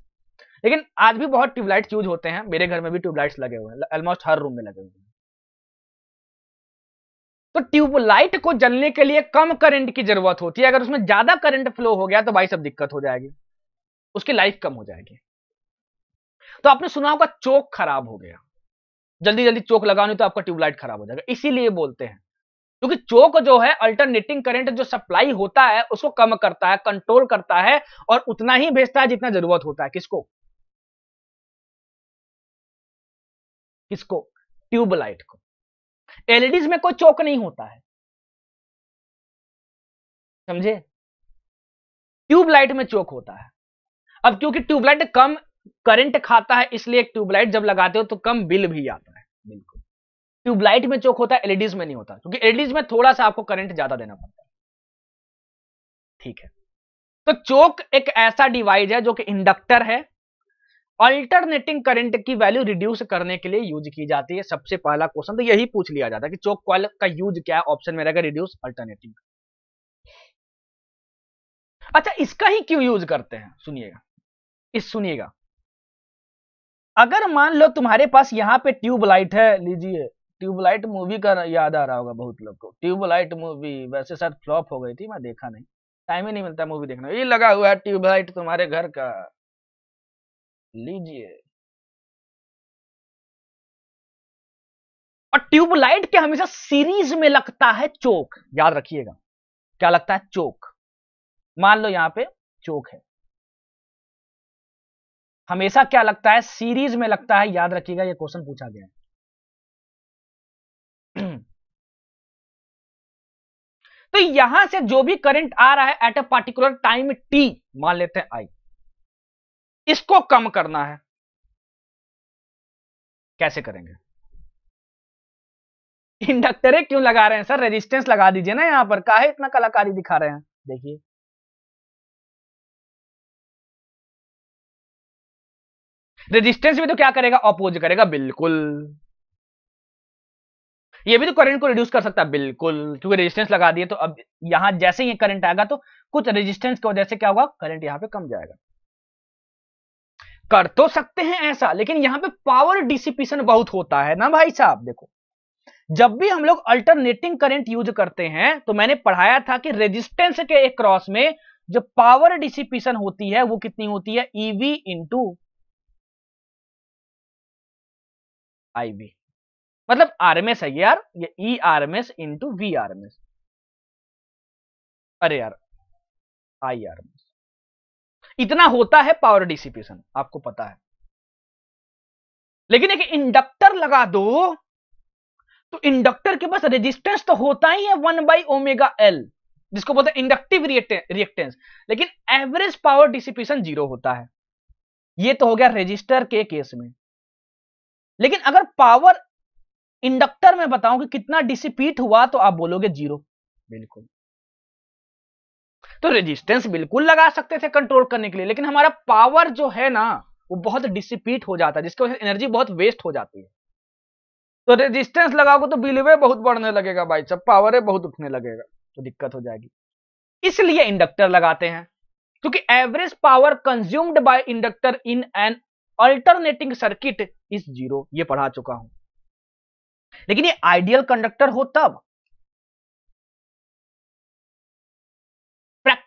लेकिन आज भी बहुत ट्यूबलाइट यूज होते हैं मेरे घर में भी ट्यूबलाइट्स लगे हुए हैं ऑलमोस्ट हर रूम में लगे हुए हैं तो ट्यूबलाइट को जलने के लिए कम करंट की जरूरत होती है अगर उसमें ज्यादा करंट फ्लो हो गया तो भाई सब दिक्कत हो जाएगी उसकी लाइफ कम हो जाएगी तो आपने सुना होगा चोक खराब हो गया जल्दी जल्दी चोक लगा तो आपका ट्यूबलाइट खराब हो जाएगा इसीलिए बोलते हैं क्योंकि चोक जो है अल्टरनेटिंग करंट जो सप्लाई होता है उसको कम करता है कंट्रोल करता है और उतना ही भेजता है जितना जरूरत होता है किसको किसको ट्यूबलाइट को एलईडीज e में कोई चौक नहीं होता है समझे ट्यूबलाइट में चौक होता है अब क्योंकि ट्यूबलाइट कम करंट खाता है इसलिए ट्यूबलाइट जब लगाते हो तो कम बिल भी आता है बिल्कुल ट्यूबलाइट में चौक होता है एलईडीज e में नहीं होता क्योंकि एलईडीज e में थोड़ा सा आपको करंट ज्यादा देना पड़ता है ठीक है तो चौक एक ऐसा डिवाइस है जो कि इंडक्टर है अल्टरनेटिंग करंट की वैल्यू रिड्यूस करने के लिए यूज की जाती है सबसे पहला क्वेश्चन तो यही पूछ लिया जाता है कि चौक कॉल का यूज क्या है ऑप्शन में रहेगा रिड्यूस अल्टरनेटिंग अच्छा इसका ही क्यों यूज करते हैं सुनिएगा इस सुनिएगा अगर मान लो तुम्हारे पास यहाँ पे ट्यूबलाइट है लीजिए ट्यूबलाइट मूवी का याद आ रहा होगा बहुत लोग को ट्यूबलाइट मूवी वैसे शायद फ्लॉप हो गई थी मैं देखा नहीं टाइम ही नहीं मिलता मूवी देखना ये लगा हुआ है ट्यूबलाइट तुम्हारे घर का लीजिए और ट्यूबलाइट के हमेशा सीरीज में लगता है चोक याद रखिएगा क्या लगता है चोक मान लो यहां पे चोक है हमेशा क्या लगता है सीरीज में लगता है याद रखिएगा ये क्वेश्चन पूछा गया है तो यहां से जो भी करंट आ रहा है at a particular time T मान लेते हैं आई इसको कम करना है कैसे करेंगे इंडक्टर क्यों लगा रहे हैं सर रेजिस्टेंस लगा दीजिए ना यहां पर काहे इतना कलाकारी दिखा रहे हैं देखिए रेजिस्टेंस भी तो क्या करेगा अपोज करेगा बिल्कुल ये भी तो करंट को रिड्यूस कर सकता है बिल्कुल क्योंकि रेजिस्टेंस लगा दिए तो अब यहां जैसे ही करंट आएगा तो कुछ रेजिस्टेंस की वजह से क्या होगा करंट यहां पे कम जाएगा कर तो सकते हैं ऐसा लेकिन यहां पे पावर डिसिपेशन बहुत होता है ना भाई साहब देखो जब भी हम लोग अल्टरनेटिंग करंट यूज करते हैं तो मैंने पढ़ाया था कि रेजिस्टेंस के एक क्रॉस में जो पावर डिसिपेशन होती है वो कितनी होती है ईवी इंटू आईवी मतलब आरएमएस है यार ये E RMS into V RMS अरे यार आई आरएमएस इतना होता है पावर डिसिपेशन आपको पता है लेकिन एक इंडक्टर लगा दो तो इंडक्टर के पास रेजिस्टेंस तो होता ही है वन बाई ओमेगा एल जिसको बोलते हैं इंडक्टिव रिएक्टेंस लेकिन एवरेज पावर डिसिपेशन जीरो होता है ये तो हो गया रजिस्टर के केस में लेकिन अगर पावर इंडक्टर में बताऊं कि कितना डिसिपीट हुआ तो आप बोलोगे जीरो बिल्कुल तो रेजिस्टेंस बिल्कुल लगा सकते थे कंट्रोल करने के लिए लेकिन हमारा पावर जो है ना वो बहुत डिसिपीट हो जाता है जिसकी वजह से एनर्जी बहुत वेस्ट हो जाती है तो रेजिस्टेंस लगाओगे तो बिलवे बहुत बढ़ने लगेगा भाई सब पावर बहुत उठने लगेगा तो दिक्कत हो जाएगी इसलिए इंडक्टर लगाते हैं क्योंकि average power consumed by inductor in an alternating circuit is zero ये पढ़ा चुका हूं लेकिन ये आइडियल कंडक्टर हो तब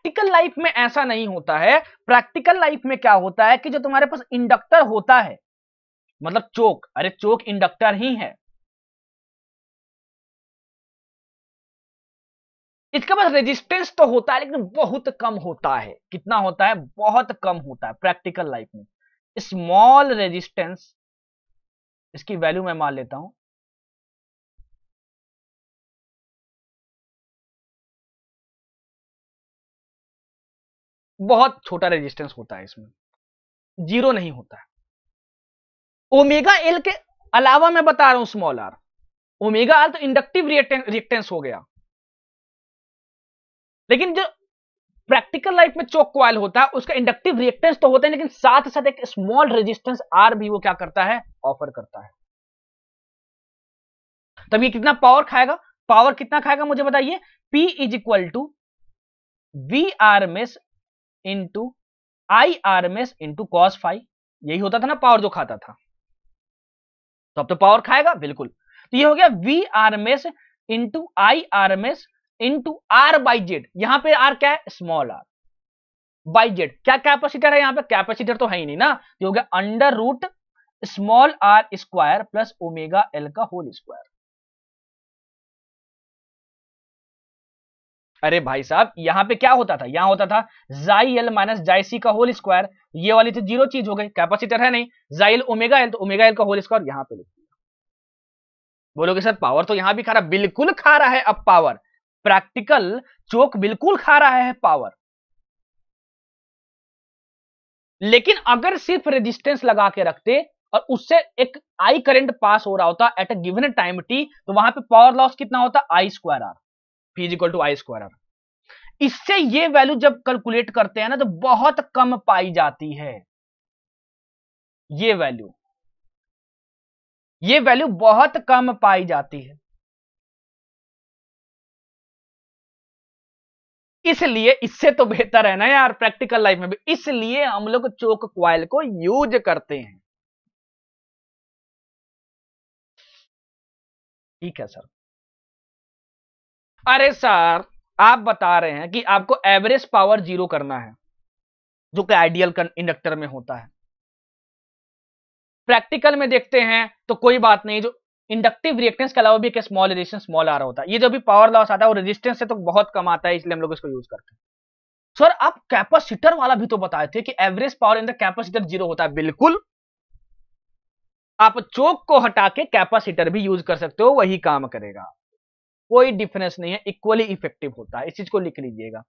प्रैक्टिकल लाइफ में ऐसा नहीं होता है प्रैक्टिकल लाइफ में क्या होता है कि जो तुम्हारे पास इंडक्टर होता है मतलब चोक अरे चोक इंडक्टर ही है इसके पास रेजिस्टेंस तो होता है लेकिन बहुत कम होता है कितना होता है बहुत कम होता है प्रैक्टिकल लाइफ में स्मॉल रेजिस्टेंस इसकी वैल्यू मैं मान लेता हूं बहुत छोटा रेजिस्टेंस होता है इसमें जीरो नहीं होता है ओमेगा एल के अलावा मैं बता रहा हूं स्मॉल आर ओमेगा आर तो इंडक्टिव रिएक्टेंस हो गया लेकिन जो प्रैक्टिकल लाइफ में चौक क्वाइल होता है उसका इंडक्टिव रिएक्टेंस तो होता है लेकिन साथ ही साथ एक स्मॉल रेजिस्टेंस आर भी वो क्या करता है ऑफर करता है तब ये कितना पावर खाएगा पावर कितना खाएगा मुझे बताइए P is equal to V R miss into I R M S into cos five यही होता था ना पावर जो खाता था तो अब तो पावर खाएगा बिल्कुल तो ये हो गया V R M S into I R M S into R by Z यहां पर आर क्या है स्मॉल आर बाई जेड क्या कैपेसिटर है यहां पे कैपेसिटर तो है ही नहीं ना ये हो गया under root small R square plus omega L का होल स्क्वायर अरे भाई साहब यहाँ पे क्या होता था यहाँ होता था जाई एल माइनस जाईसी का होल स्क्वायर ये वाली तो जीरो चीज हो गई कैपेसिटर है नहीं जाइल ओमेगा एल तो ओमेगा एल का होल स्क्वायर यहाँ पे लिख दिया बोलोगे सर पावर तो यहाँ भी खा रहा बिल्कुल खा रहा है अब पावर प्रैक्टिकल चोक बिल्कुल खा रहा है पावर लेकिन अगर सिर्फ रेजिस्टेंस लगा के रखते और उससे एक आई करंट पास हो रहा होता at a given time T तो वहां पे पावर लॉस कितना होता I square R equal to I square इससे ये वैल्यू जब कैलकुलेट करते हैं ना तो बहुत कम पाई जाती है ये वैल्यू ये वैल्यू बहुत कम पाई जाती है इसलिए इससे तो बेहतर है ना यार प्रैक्टिकल लाइफ में भी इसलिए हम लोग चोक क्वाइल को यूज करते हैं ठीक है सर अरे सर आप बता रहे हैं कि आपको एवरेज पावर जीरो करना है जो कि आइडियल इंडक्टर में होता है प्रैक्टिकल में देखते हैं तो कोई बात नहीं जो इंडक्टिव रिएक्टेंस के अलावा भी एक स्मॉल रेजिस्टेंस स्मॉल आ रहा होता है ये जो भी पावर लॉस आता है वो रेजिस्टेंस से तो बहुत कम आता है इसलिए हम लोग इसको यूज करते हैं सर आप कैपेसिटर वाला भी तो बताए थे कि average power in the capacitor zero होता है बिल्कुल आप चोक को हटा के कैपेसिटर भी यूज कर सकते हो वही काम करेगा कोई डिफरेंस नहीं है इक्वली इफेक्टिव होता है इस चीज को लिख लीजिएगा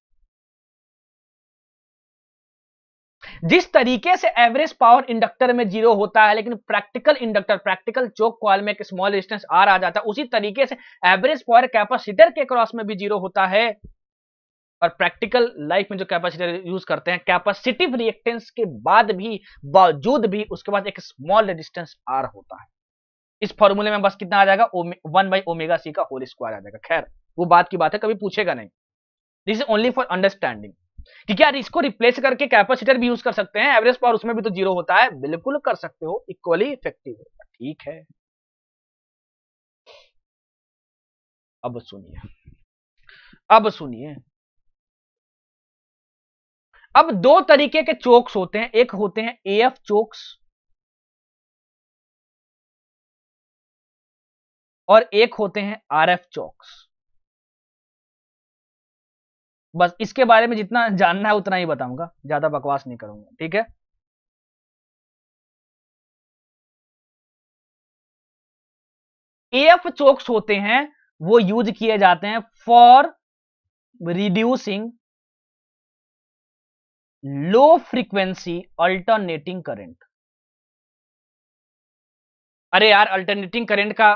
जिस तरीके से एवरेज पावर इंडक्टर में जीरो होता है लेकिन practical inductor practical choke coil में एक स्मॉल रेजिस्टेंस आर आ जाता है उसी तरीके से एवरेज पावर कैपेसिटर के क्रॉस में भी जीरो होता है और प्रैक्टिकल लाइफ में जो कैपेसिटर यूज करते हैं कैपेसिटिव रिएक्टेंस के बाद भी बावजूद भी उसके बाद एक स्मॉल रेजिस्टेंस आर होता है इस फॉर्मूले में बस कितना आ जाएगा वन बाई ओमेगा सी का होल स्क्वायर आ जाएगा खैर वो बात की बात है कभी पूछेगा नहीं this is only for understanding ठीक है इसको रिप्लेस करके कैपेसिटर भी यूज कर सकते हैं एवरेज पावर उसमें भी तो जीरो होता है बिल्कुल कर सकते हो इक्वली इफेक्टिव होगा ठीक है अब सुनिए अब सुनिए अब दो तरीके के चोक्स होते हैं एक होते हैं एफ चोक्स और एक होते हैं आर एफ चौक्स बस इसके बारे में जितना जानना है उतना ही बताऊंगा ज्यादा बकवास नहीं करूंगा ठीक है एफ चोक्स होते हैं वो यूज किए जाते हैं for reducing low frequency alternating current अरे यार अल्टरनेटिंग करंट का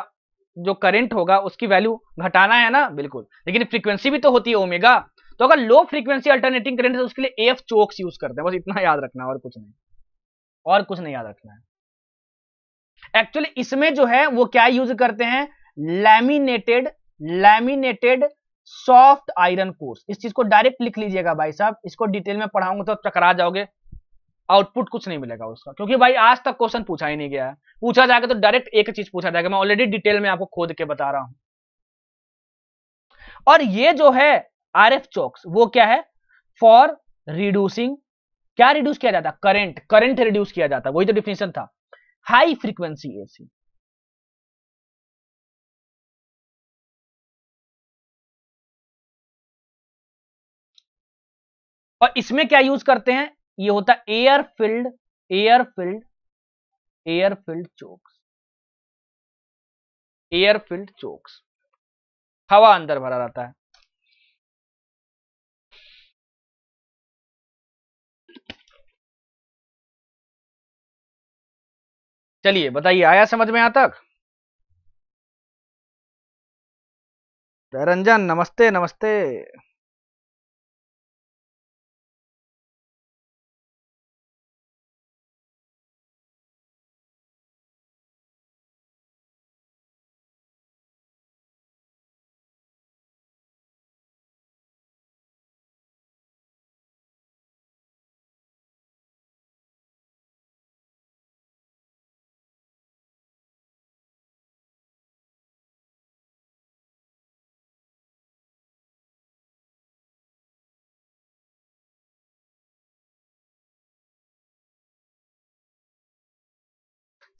जो करंट होगा उसकी वैल्यू घटाना है ना बिल्कुल लेकिन फ्रीक्वेंसी भी तो होती है ओमेगा तो अगर लो फ्रीक्वेंसी अल्टरनेटिंग करंट है तो उसके लिए एफ चोक्स यूज करते हैं बस इतना याद रखना और कुछ नहीं और कुछ नहीं याद रखना है एक्चुअली इसमें जो है वो क्या यूज करते हैं laminated laminated soft iron cores इस चीज को डायरेक्ट लिख लीजिएगा भाई साहब इसको डिटेल में पढ़ाऊंगा तो चकरा जाओगे आउटपुट कुछ नहीं मिलेगा उसका क्योंकि भाई आज तक क्वेश्चन पूछा ही नहीं गया है पूछा जाएगा तो डायरेक्ट एक चीज पूछा जाएगा मैं ऑलरेडी डिटेल में आपको खोद के बता रहा हूं और ये जो है आर एफ चौक्स वो क्या है फॉर रिड्यूसिंग क्या रिड्यूस किया जाता करेंट करेंट रिड्यूस किया जाता वही तो डिफिनेशन था हाई फ्रीक्वेंसी एसी और इसमें क्या यूज करते हैं ये होता है air field air field air field chokes air field chokes हवा अंदर भरा रहता है चलिए बताइए आया समझ में यहां तक रंजन नमस्ते नमस्ते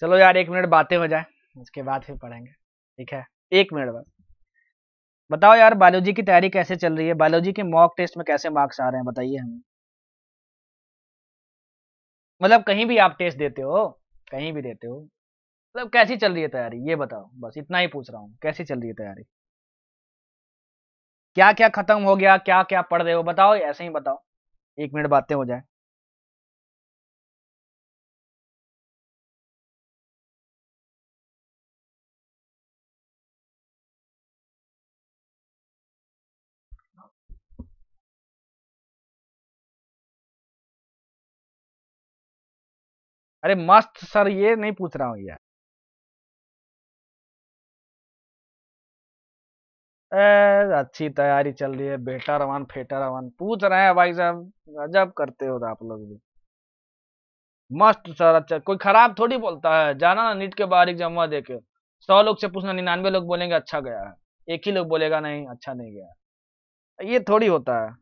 चलो यार एक मिनट बातें हो जाए उसके बाद फिर पढ़ेंगे ठीक है एक मिनट बस बताओ यार बायोलॉजी की तैयारी कैसे चल रही है बायोलॉजी के मॉक टेस्ट में कैसे मार्क्स आ रहे हैं बताइए हमें मतलब कहीं भी आप टेस्ट देते हो कहीं भी देते हो मतलब कैसी चल रही है तैयारी ये बताओ बस इतना ही पूछ रहा हूँ कैसी चल रही है तैयारी क्या क्या खत्म हो गया क्या क्या पढ़ रहे हो बताओ ऐसे ही बताओ एक मिनट बातें हो जाए अरे मस्त सर ये नहीं पूछ रहा हूँ यार अच्छी तैयारी चल रही है बेटा रवान फेटा रवान पूछ रहे हैं भाई साहब गजब करते हो आप लोग भी मस्त सर अच्छा कोई खराब थोड़ी बोलता है जाना ना नीट के बाहर एग्जाम हुआ देखे सौ लोग से पूछना निन्यानवे लोग बोलेंगे अच्छा गया है एक ही लोग बोलेगा नहीं अच्छा नहीं गया ये थोड़ी होता है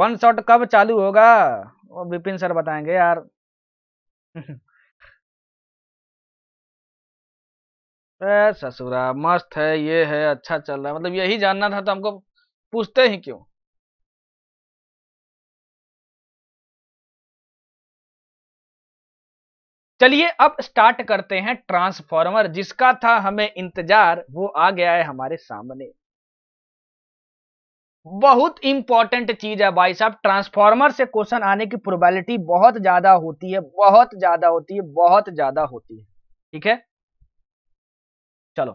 वन शॉट कब चालू होगा वो विपिन सर बताएंगे यार ससुरा मस्त है ये है अच्छा चल रहा है मतलब यही जानना था तो हमको पूछते ही क्यों चलिए अब स्टार्ट करते हैं ट्रांसफॉर्मर जिसका था हमें इंतजार वो आ गया है हमारे सामने बहुत इंपॉर्टेंट चीज है भाई साहब ट्रांसफॉर्मर से क्वेश्चन आने की प्रोबेबिलिटी बहुत ज्यादा होती है बहुत ज्यादा होती है बहुत ज्यादा होती है ठीक है चलो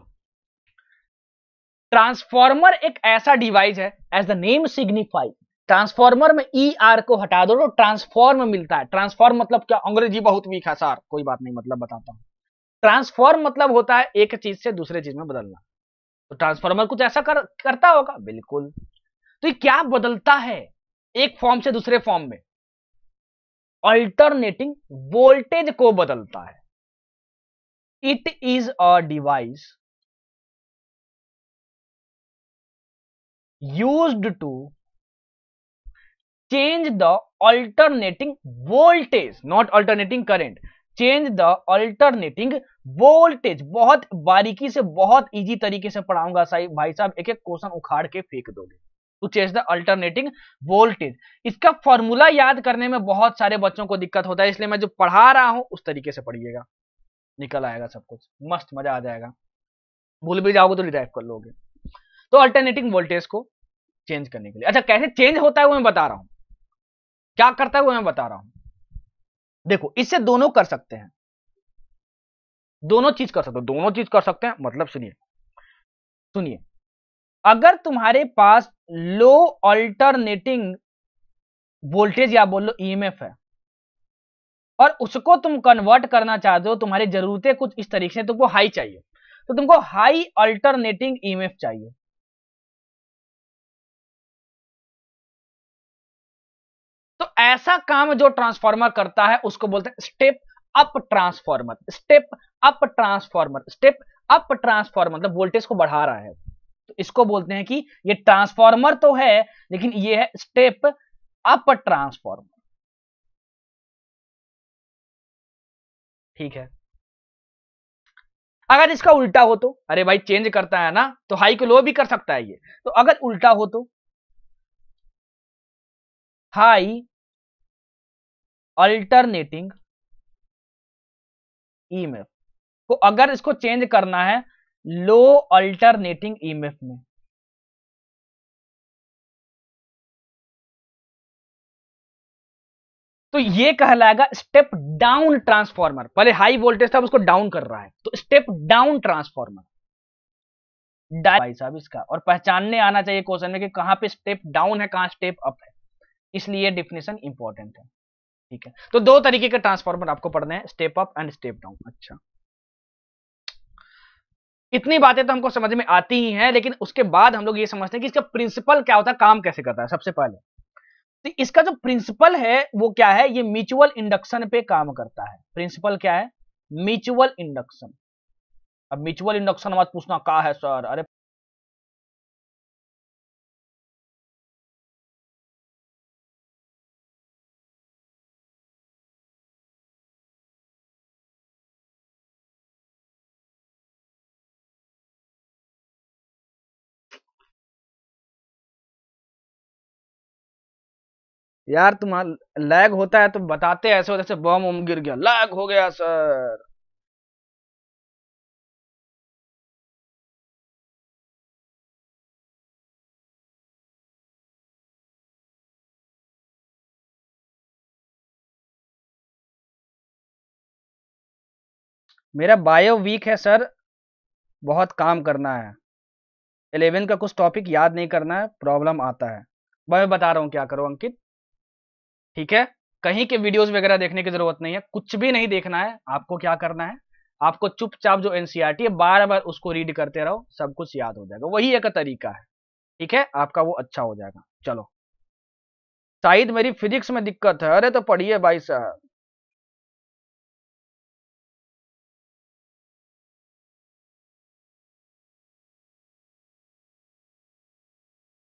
ट्रांसफॉर्मर एक ऐसा डिवाइस है as the name signify transformer में ई e आर को हटा दो तो ट्रांसफॉर्म मिलता है ट्रांसफॉर्म मतलब क्या अंग्रेजी बहुत वीक है सार कोई बात नहीं मतलब बताता हूं ट्रांसफॉर्म मतलब होता है एक चीज से दूसरे चीज में बदलना तो ट्रांसफॉर्मर कुछ ऐसा कर, करता होगा बिल्कुल तो क्या बदलता है एक फॉर्म से दूसरे फॉर्म में अल्टरनेटिंग वोल्टेज को बदलता है it is a device used to change the alternating voltage not alternating current change the alternating voltage बहुत बारीकी से बहुत इजी तरीके से पढ़ाऊंगा भाई साहब एक एक क्वेश्चन उखाड़ के फेंक दोगे चेज द अल्टरनेटिंग वोल्टेज इसका फॉर्मूला याद करने में बहुत सारे बच्चों को दिक्कत होता है इसलिए मैं जो पढ़ा रहा हूं उस तरीके से पढ़िएगा निकल आएगा सब कुछ मस्त मजा आ जाएगा भूल भी जाओगे तो रिटाइप कर लोगे तो अल्टरनेटिंग वोल्टेज को चेंज करने के लिए अच्छा कैसे चेंज होता है वो मैं बता रहा हूं क्या करता है वो मैं बता रहा हूं देखो इससे दोनों कर सकते हैं दोनों चीज कर सकते हो दोनों चीज कर सकते हैं मतलब सुनिए सुनिए अगर तुम्हारे पास लो ऑल्टरनेटिंग वोल्टेज या बोलो ईएमएफ है और उसको तुम कन्वर्ट करना चाहते हो तुम्हारी जरूरतें कुछ इस तरीके से तुमको हाई चाहिए तो तुमको हाई अल्टरनेटिंग ईएमएफ चाहिए तो ऐसा काम जो ट्रांसफार्मर करता है उसको बोलते हैं step up transformer step up transformer step up transformer मतलब वोल्टेज को बढ़ा रहा है तो इसको बोलते हैं कि ये ट्रांसफॉर्मर तो है लेकिन ये है स्टेप अप ट्रांसफॉर्मर ठीक है अगर इसका उल्टा हो तो अरे भाई चेंज करता है ना तो हाई को लो भी कर सकता है ये तो अगर उल्टा हो तो हाई अल्टरनेटिंग ईएमएफ को अगर इसको चेंज करना है लो अल्टरनेटिंग ईएमएफ e में तो ये कहलाएगा स्टेप डाउन ट्रांसफॉर्मर पहले हाई वोल्टेज था उसको डाउन कर रहा है तो स्टेप डाउन ट्रांसफॉर्मर भाई साहब इसका और पहचानने आना चाहिए क्वेश्चन में कि कहां पे स्टेप डाउन है कहां स्टेप अप है इसलिए डिफिनेशन इंपॉर्टेंट है ठीक है तो दो तरीके के ट्रांसफॉर्मर आपको पढ़ने हैं step up and step down अच्छा इतनी बातें तो हमको समझ में आती ही हैं लेकिन उसके बाद हम लोग ये समझते हैं कि इसका प्रिंसिपल क्या होता है काम कैसे करता है सबसे पहले तो इसका जो प्रिंसिपल है वो क्या है ये म्यूचुअल इंडक्शन पे काम करता है प्रिंसिपल क्या है म्यूचुअल इंडक्शन अब म्यूचुअल इंडक्शन मत पूछना कहा है सर अरे यार तुम्हारा लैग होता है तो बताते ऐसे जैसे बम उम गिर गया लैग हो गया सर मेरा बायो वीक है सर बहुत काम करना है इलेवन का कुछ टॉपिक याद नहीं करना है प्रॉब्लम आता है मैं बता रहा हूँ क्या करो अंकित ठीक है कहीं के वीडियोस वगैरह देखने की जरूरत नहीं है कुछ भी नहीं देखना है आपको क्या करना है आपको चुपचाप जो एनसीआरटी है बार बार उसको रीड करते रहो सब कुछ याद हो जाएगा वही एक तरीका है ठीक है आपका वो अच्छा हो जाएगा चलो शायद मेरी फिजिक्स में दिक्कत है अरे तो पढ़िए भाई साहब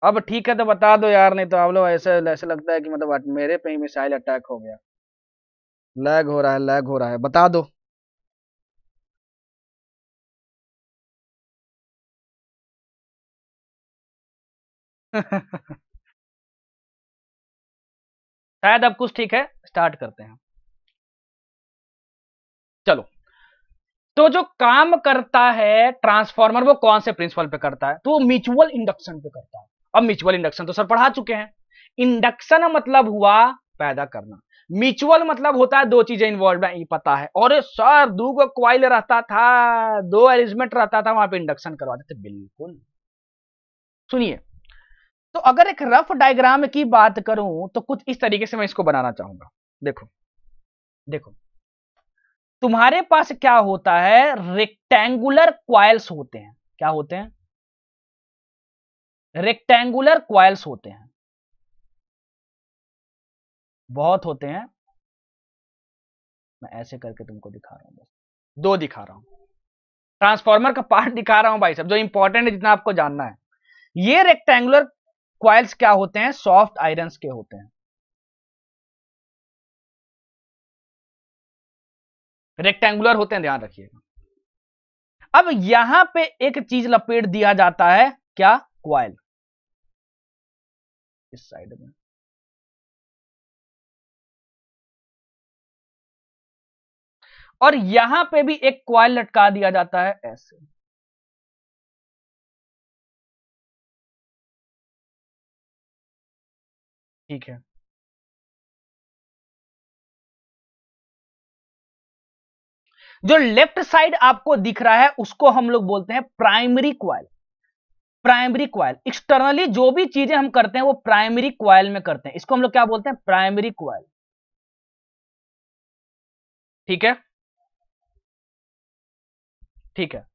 अब ठीक है तो बता दो यार नहीं तो आप लोग ऐसे ऐसे लगता है कि मतलब मेरे पे ही मिसाइल अटैक हो गया लैग हो रहा है लैग हो रहा है बता दो शायद अब कुछ ठीक है स्टार्ट करते हैं चलो तो जो काम करता है ट्रांसफॉर्मर वो कौन से प्रिंसिपल पे करता है तो वो म्यूचुअल इंडक्शन पे करता है अब म्यूचुअल इंडक्शन तो सर पढ़ा चुके हैं इंडक्शन मतलब हुआ पैदा करना म्यूचुअल मतलब होता है दो चीजें इन्वॉल्व है ये पता है और सर दो गो क्वाइल रहता था दो अरेंजमेंट रहता था वहां पे इंडक्शन करवाते थे बिल्कुल सुनिए तो अगर एक रफ डायग्राम की बात करूं तो कुछ इस तरीके से मैं इसको बनाना चाहूंगा देखो देखो तुम्हारे पास क्या होता है रेक्टेंगुलर क्वाइल्स होते हैं क्या होते हैं रेक्टेंगुलर क्वाइल्स होते हैं बहुत होते हैं मैं ऐसे करके तुमको दिखा रहा हूं दो दिखा रहा हूं ट्रांसफॉर्मर का पार्ट दिखा रहा हूं भाई साहब जो इंपॉर्टेंट है जितना आपको जानना है ये रेक्टेंगुलर क्वाइल्स क्या होते हैं सॉफ्ट आयरन के होते हैं रेक्टेंगुलर होते हैं ध्यान रखिएगा अब यहां पे एक चीज लपेट दिया जाता है क्या क्वाइल इस साइड में और यहां पे भी एक क्वाइल लटका दिया जाता है ऐसे ठीक है जो लेफ्ट साइड आपको दिख रहा है उसको हम लोग बोलते हैं primary coil primary coil externally जो भी चीजें हम करते हैं वो प्राइमरी क्वाइल में करते हैं इसको हम लोग क्या बोलते हैं प्राइमरी क्वाइल ठीक है ठीक है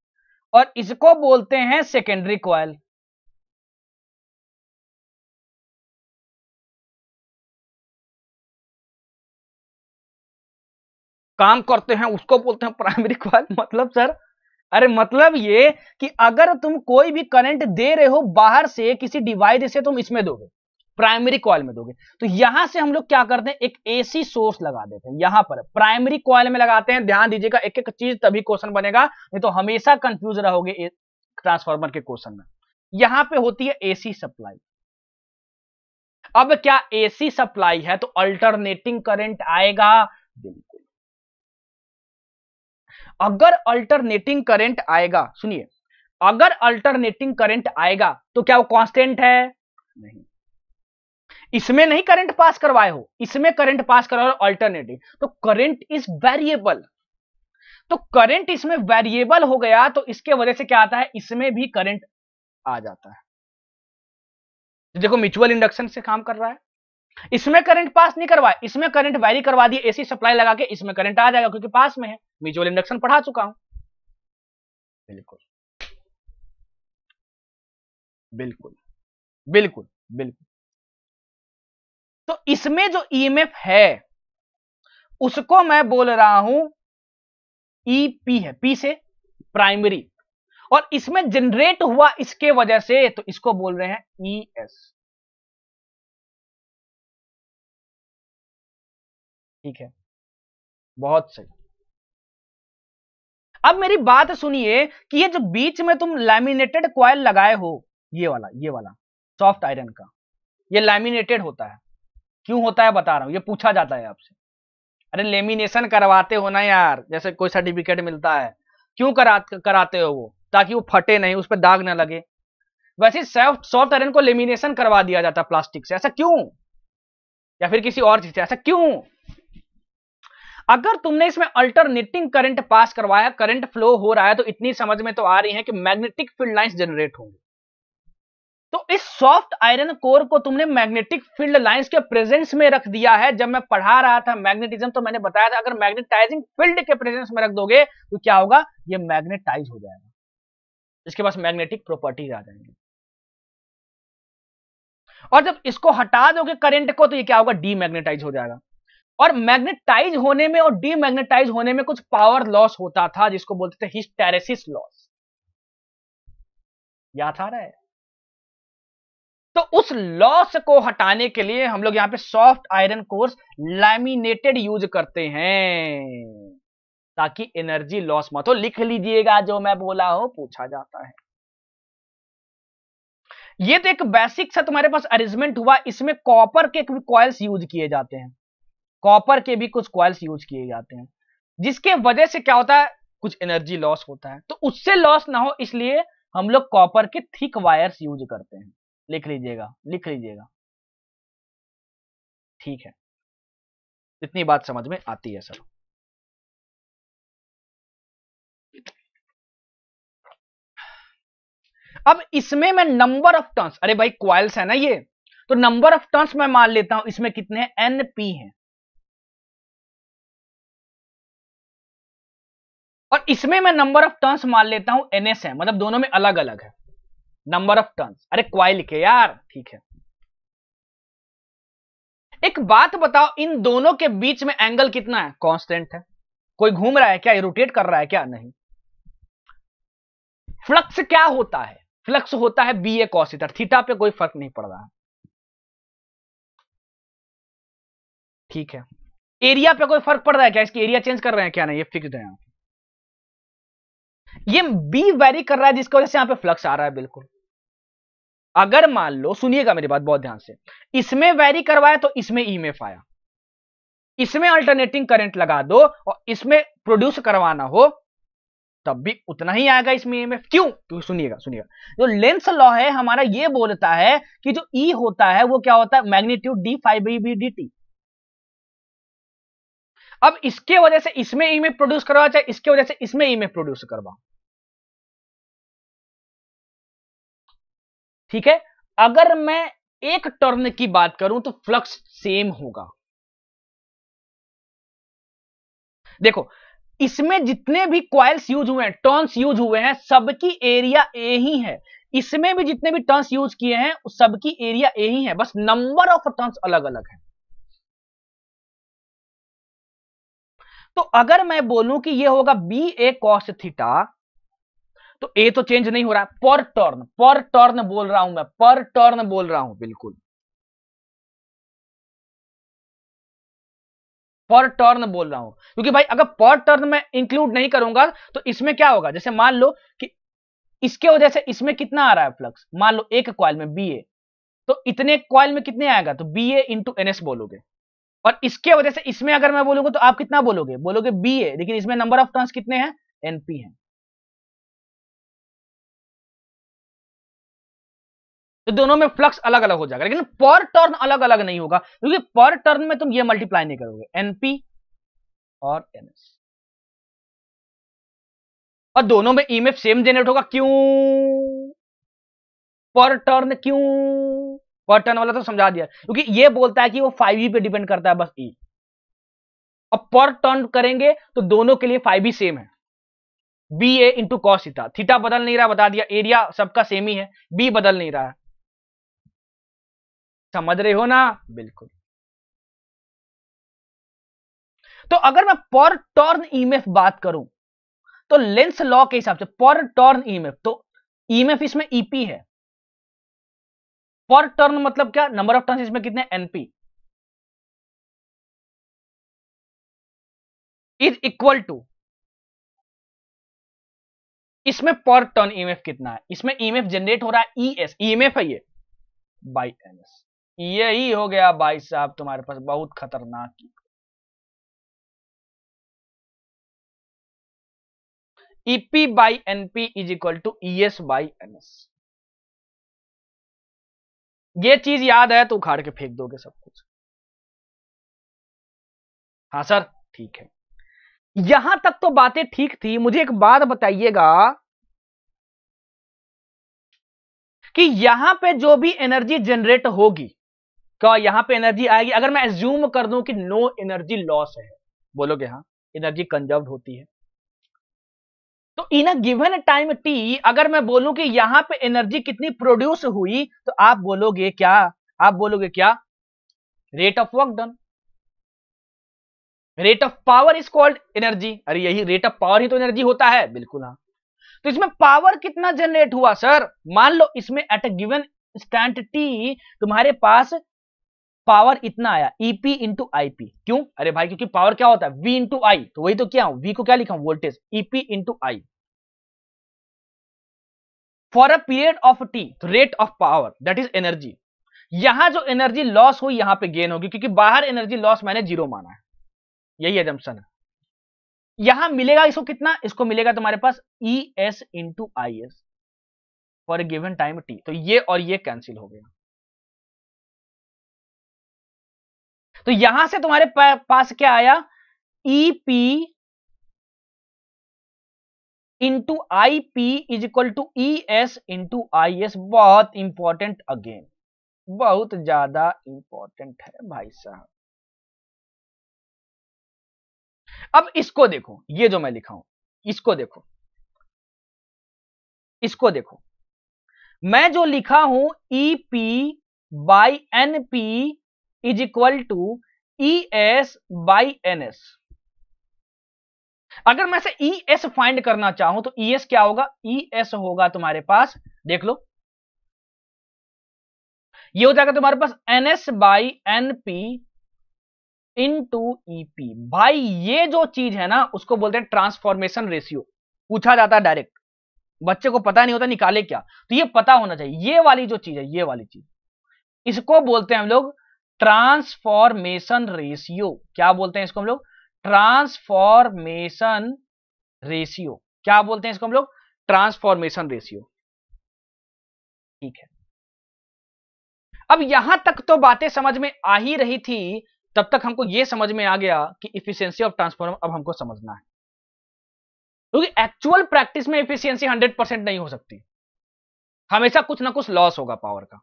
और इसको बोलते हैं सेकेंडरी क्वाइल काम करते हैं उसको बोलते हैं प्राइमरी क्वाइल मतलब सर अरे मतलब ये कि अगर तुम कोई भी करंट दे रहे हो बाहर से किसी डिवाइस से तुम इसमें दोगे प्राइमरी कॉल में दोगे तो यहां से हम लोग क्या करते हैं एक एसी सोर्स लगा देते हैं यहां पर प्राइमरी कॉल में लगाते हैं ध्यान दीजिएगा एक एक चीज तभी क्वेश्चन बनेगा नहीं तो हमेशा कंफ्यूज रहोगे ट्रांसफार्मर के क्वेश्चन में यहां पे होती है एसी सप्लाई अब क्या एसी सप्लाई है तो अल्टरनेटिंग करंट आएगा बिल्कुल अगर अल्टरनेटिंग करंट आएगा सुनिए अगर अल्टरनेटिंग करंट आएगा तो क्या वो कांस्टेंट है नहीं इसमें नहीं करंट पास करवाए हो इसमें करंट पास करवाए अल्टरनेटिंग तो करंट इज वेरिएबल तो करंट इसमें वेरिएबल हो गया तो इसके वजह से क्या आता है इसमें भी करंट आ जाता है तो देखो म्यूचुअल इंडक्शन से काम कर रहा है इसमें करंट पास नहीं करवाया इसमें करंट वैरी करवा दिए एसी सप्लाई लगा के इसमें करंट आ जाएगा क्योंकि पास में है म्यूचुअल इंडक्शन पढ़ा चुका हूं बिल्कुल बिल्कुल बिल्कुल बिल्कुल तो इसमें जो ईएमएफ e है उसको मैं बोल रहा हूं ईपी e है पी से प्राइमरी और इसमें जनरेट हुआ इसके वजह से तो इसको बोल रहे हैं एस e ठीक है बहुत सही अब मेरी बात सुनिए कि ये जो बीच में तुम लैमिनेटेड क्वाइल लगाए हो ये वाला ये वाला सॉफ्ट आयरन का ये लैमिनेटेड होता है क्यों होता है बता रहा हूं ये पूछा जाता है आपसे अरे लेमिनेशन करवाते हो ना यार जैसे कोई सर्टिफिकेट मिलता है क्यों करा कराते हो वो ताकि वो फटे नहीं उस पर दाग ना लगे वैसे सॉफ्ट सॉफ्ट आयरन को लेमिनेशन करवा दिया जाता है प्लास्टिक से ऐसा क्यों या फिर किसी और चीज से ऐसा क्यों अगर तुमने इसमें अल्टरनेटिंग करंट पास करवाया करंट फ्लो हो रहा है तो इतनी समझ में तो आ रही है कि मैग्नेटिक फील्ड लाइंस जनरेट होंगी तो इस सॉफ्ट आयरन कोर को तुमने मैग्नेटिक फील्ड लाइंस के प्रेजेंस में रख दिया है जब मैं पढ़ा रहा था मैग्नेटिज्म तो मैंने बताया था अगर मैग्नेटाइजिंग फील्ड के प्रेजेंस में रख दोगे तो क्या होगा ये मैग्नेटाइज हो जाएगा इसके पास मैग्नेटिक प्रॉपर्टीज आ जाएंगे और जब इसको हटा दोगे करंट को तो ये क्या होगा डीमैग्नेटाइज हो जाएगा और मैग्नेटाइज होने में और डीमैग्नेटाइज होने में कुछ पावर लॉस होता था जिसको बोलते थे हिस्टेरेसिस लॉस याद आ रहा है तो उस लॉस को हटाने के लिए हम लोग यहां पे soft iron cores laminated use करते हैं ताकि एनर्जी लॉस मत हो लिख लीजिएगा जो मैं बोला हो पूछा जाता है ये तो एक बेसिक सा तुम्हारे पास अरेंजमेंट हुआ इसमें कॉपर के कॉयल्स यूज किए जाते हैं कॉपर के भी कुछ क्वाइल्स यूज किए जाते हैं जिसके वजह से क्या होता है कुछ एनर्जी लॉस होता है तो उससे लॉस ना हो इसलिए हम लोग कॉपर के थिक वायर्स यूज करते हैं लिख लीजिएगा लिख लीजिएगा ठीक है इतनी बात समझ में आती है सर अब इसमें मैं नंबर ऑफ टर्न्स अरे भाई क्वाइल्स है ना ये तो नंबर ऑफ टर्न्स मैं मान लेता हूं इसमें कितने एन पी है और इसमें मैं नंबर ऑफ टर्न्स मान लेता हूं एनएस है मतलब दोनों में अलग अलग है नंबर ऑफ टर्न्स अरे क्वाइल के यार ठीक है एक बात बताओ इन दोनों के बीच में एंगल कितना है कांस्टेंट है कोई घूम रहा है क्या रोटेट कर रहा है क्या नहीं फ्लक्स क्या होता है फ्लक्स होता है बी ए कॉसिटर थीटा पे कोई फर्क नहीं पड़ रहा ठीक है एरिया पे कोई फर्क पड़ रहा है क्या इसकी एरिया चेंज कर रहे हैं क्या नहीं ये फिक्स्ड है ये बी वेरी कर रहा है जिसकी वजह से यहां पे फ्लक्स आ रहा है बिल्कुल अगर मान लो सुनिएगा मेरी बात बहुत ध्यान से इसमें वेरी करवाया तो इसमें ई e आया इसमें अल्टरनेटिंग करंट लगा दो और इसमें प्रोड्यूस करवाना हो तब भी उतना ही आएगा इसमें ईएमएफ e क्यों क्योंकि सुनिएगा सुनिएगा जो लेंस लॉ है हमारा ये बोलता है कि जो ई e होता है वो क्या होता है magnitude D phi B D T अब इसके वजह से इसमें ई प्रोड्यूस करवा चाहे इसके वजह से इसमें ई प्रोड्यूस करवा ठीक है अगर मैं एक टर्न की बात करूं तो फ्लक्स सेम होगा देखो इसमें जितने भी क्वाइल्स यूज हुए हैं टर्न्स यूज हुए हैं सबकी एरिया ए ही है इसमें भी जितने भी टर्न्स यूज किए हैं सबकी एरिया ए ही है बस नंबर ऑफ टर्न्स अलग अलग है तो अगर मैं बोलूं कि ये होगा बी ए कॉस थीटा तो ए तो चेंज नहीं हो रहा पर टर्न पर टर्न बोल रहा हूं मैं पर टर्न बोल रहा हूं बिल्कुल पर टर्न बोल रहा हूं क्योंकि भाई अगर पर टर्न में इंक्लूड नहीं करूंगा तो इसमें क्या होगा जैसे मान लो कि इसके वजह से इसमें कितना आ रहा है फ्लक्स मान लो एक क्वाइल में बी ए तो इतने क्वाइल में कितने आएगा तो बी ए इंटू एस बोलोगे और इसके वजह से इसमें अगर मैं बोलूंगा तो आप कितना बोलोगे बोलोगे बी है लेकिन इसमें नंबर ऑफ टर्न्स कितने हैं एनपी है तो दोनों में फ्लक्स अलग अलग हो जाएगा लेकिन पर टर्न अलग अलग नहीं होगा क्योंकि पर टर्न में तुम ये मल्टीप्लाई नहीं करोगे एनपी और एनएस और दोनों में ईएमएफ सेम जनरेट होगा क्यों पर टर्न क्यों पर टन वाला तो समझा दिया क्योंकि ये बोलता है कि वो फाइव पे डिपेंड करता है बस ई अब पर टन करेंगे तो दोनों के लिए फाइव सेम है B A into cos theta theta बदल नहीं रहा बता दिया एरिया सबका सेम ही है बी बदल नहीं रहा है समझ रहे हो ना बिल्कुल तो अगर मैं पर टर्न ईएमएफ बात करूं तो लेंस लॉ के हिसाब से पर टर्न ईएमएफ तो ईएमएफ e इसमें ईपी e है पर टर्न मतलब क्या नंबर ऑफ टर्न इसमें कितने एनपी इज इक्वल टू इसमें पर टर्न ईएमएफ e कितना है इसमें ईएमएफ e जनरेट हो रहा है ईएस e ईएमएफ है ये बाई एन एस यही हो गया भाई साहब तुम्हारे पास बहुत खतरनाक EP by NP is equal to E S by N S ये चीज याद है तो उखाड़ के फेंक दोगे सब कुछ हाँ सर ठीक है यहां तक तो बातें ठीक थी मुझे एक बात बताइएगा कि यहां पे जो भी एनर्जी जनरेट होगी क्या यहां पे एनर्जी आएगी अगर मैं एज्यूम कर दूं कि नो एनर्जी लॉस है बोलोगे हाँ एनर्जी कंजर्व होती है तो in a given time T अगर मैं बोलूं कि यहां पे एनर्जी कितनी प्रोड्यूस हुई तो आप बोलोगे क्या आप बोलोगे क्या rate of work done rate of power is called energy अरे यही रेट ऑफ पावर ही तो एनर्जी होता है बिल्कुल हाँ तो इसमें पावर कितना जनरेट हुआ सर मान लो इसमें at a given stand T तुम्हारे पास पावर इतना आया ईपी इंटू आईपी क्यों अरे भाई क्योंकि पावर क्या होता है वी इंटू आई तो वही तो क्या हूं वी को क्या लिखा voltage EP into I for a period of T rate of power that is energy यहां जो एनर्जी लॉस हुई यहां पे गेन होगी क्योंकि बाहर एनर्जी लॉस मैंने जीरो माना है यही एजम्पन है यहां मिलेगा इसको कितना इसको मिलेगा तुम्हारे पास E S into I S for a given time T तो ये और ये कैंसिल हो गया तो यहां से तुम्हारे पास क्या आया E P into I P is equal to E S into I S बहुत इंपॉर्टेंट अगेन बहुत ज्यादा इंपॉर्टेंट है भाई साहब अब इसको देखो ये जो मैं लिखा हूं इसको देखो इसको देखो मैं जो लिखा हूं E P by N P is equal to E S by N S अगर मैं से ई एस फाइंड करना चाहूं तो ई e एस क्या होगा ई e एस होगा तुम्हारे पास देख लो ये हो जाएगा तुम्हारे पास N S by N P into E P भाई ये जो चीज है ना उसको बोलते हैं ट्रांसफॉर्मेशन रेशियो पूछा जाता है डायरेक्ट बच्चे को पता नहीं होता निकाले क्या तो ये पता होना चाहिए ये वाली जो चीज है ये वाली चीज इसको बोलते हैं हम लोग ट्रांसफॉर्मेशन रेशियो क्या बोलते हैं इसको हम लोग ट्रांसफॉर्मेशन रेशियो क्या बोलते हैं इसको हम लोग ट्रांसफॉर्मेशन रेशियो ठीक है अब यहां तक तो बातें समझ में आ ही रही थी तब तक हमको यह समझ में आ गया कि इफिशियंसी ऑफ ट्रांसफॉर्मर अब हमको समझना है क्योंकि एक्चुअल प्रैक्टिस में इफिशियंसी 100 परसेंट नहीं हो सकती हमेशा कुछ ना कुछ लॉस होगा पावर का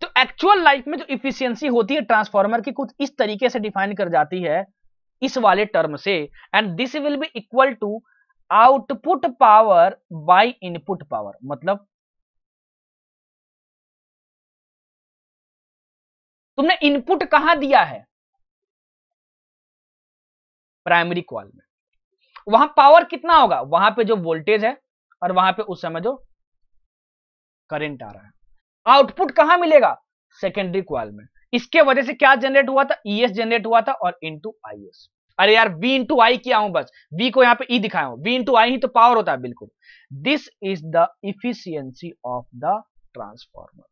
तो एक्चुअल लाइफ में जो इफिशियंसी होती है ट्रांसफॉर्मर की कुछ इस तरीके से डिफाइन कर जाती है इस वाले टर्म से and this will be equal to output power by input power मतलब तुमने इनपुट कहां दिया है प्राइमरी कॉल में वहां पावर कितना होगा वहां पे जो वोल्टेज है और वहां पे उस समय जो करंट आ रहा है आउटपुट कहां मिलेगा सेकेंडरी क्वाल में इसके वजह से क्या जनरेट हुआ था ई e जनरेट हुआ था और इंटू आई अरे यार वी इंटू आई किया हूं बस वी को यहां पे ई e दिखाया हूं वी इंटू आई ही तो पावर होता है बिल्कुल this is the efficiency of the transformer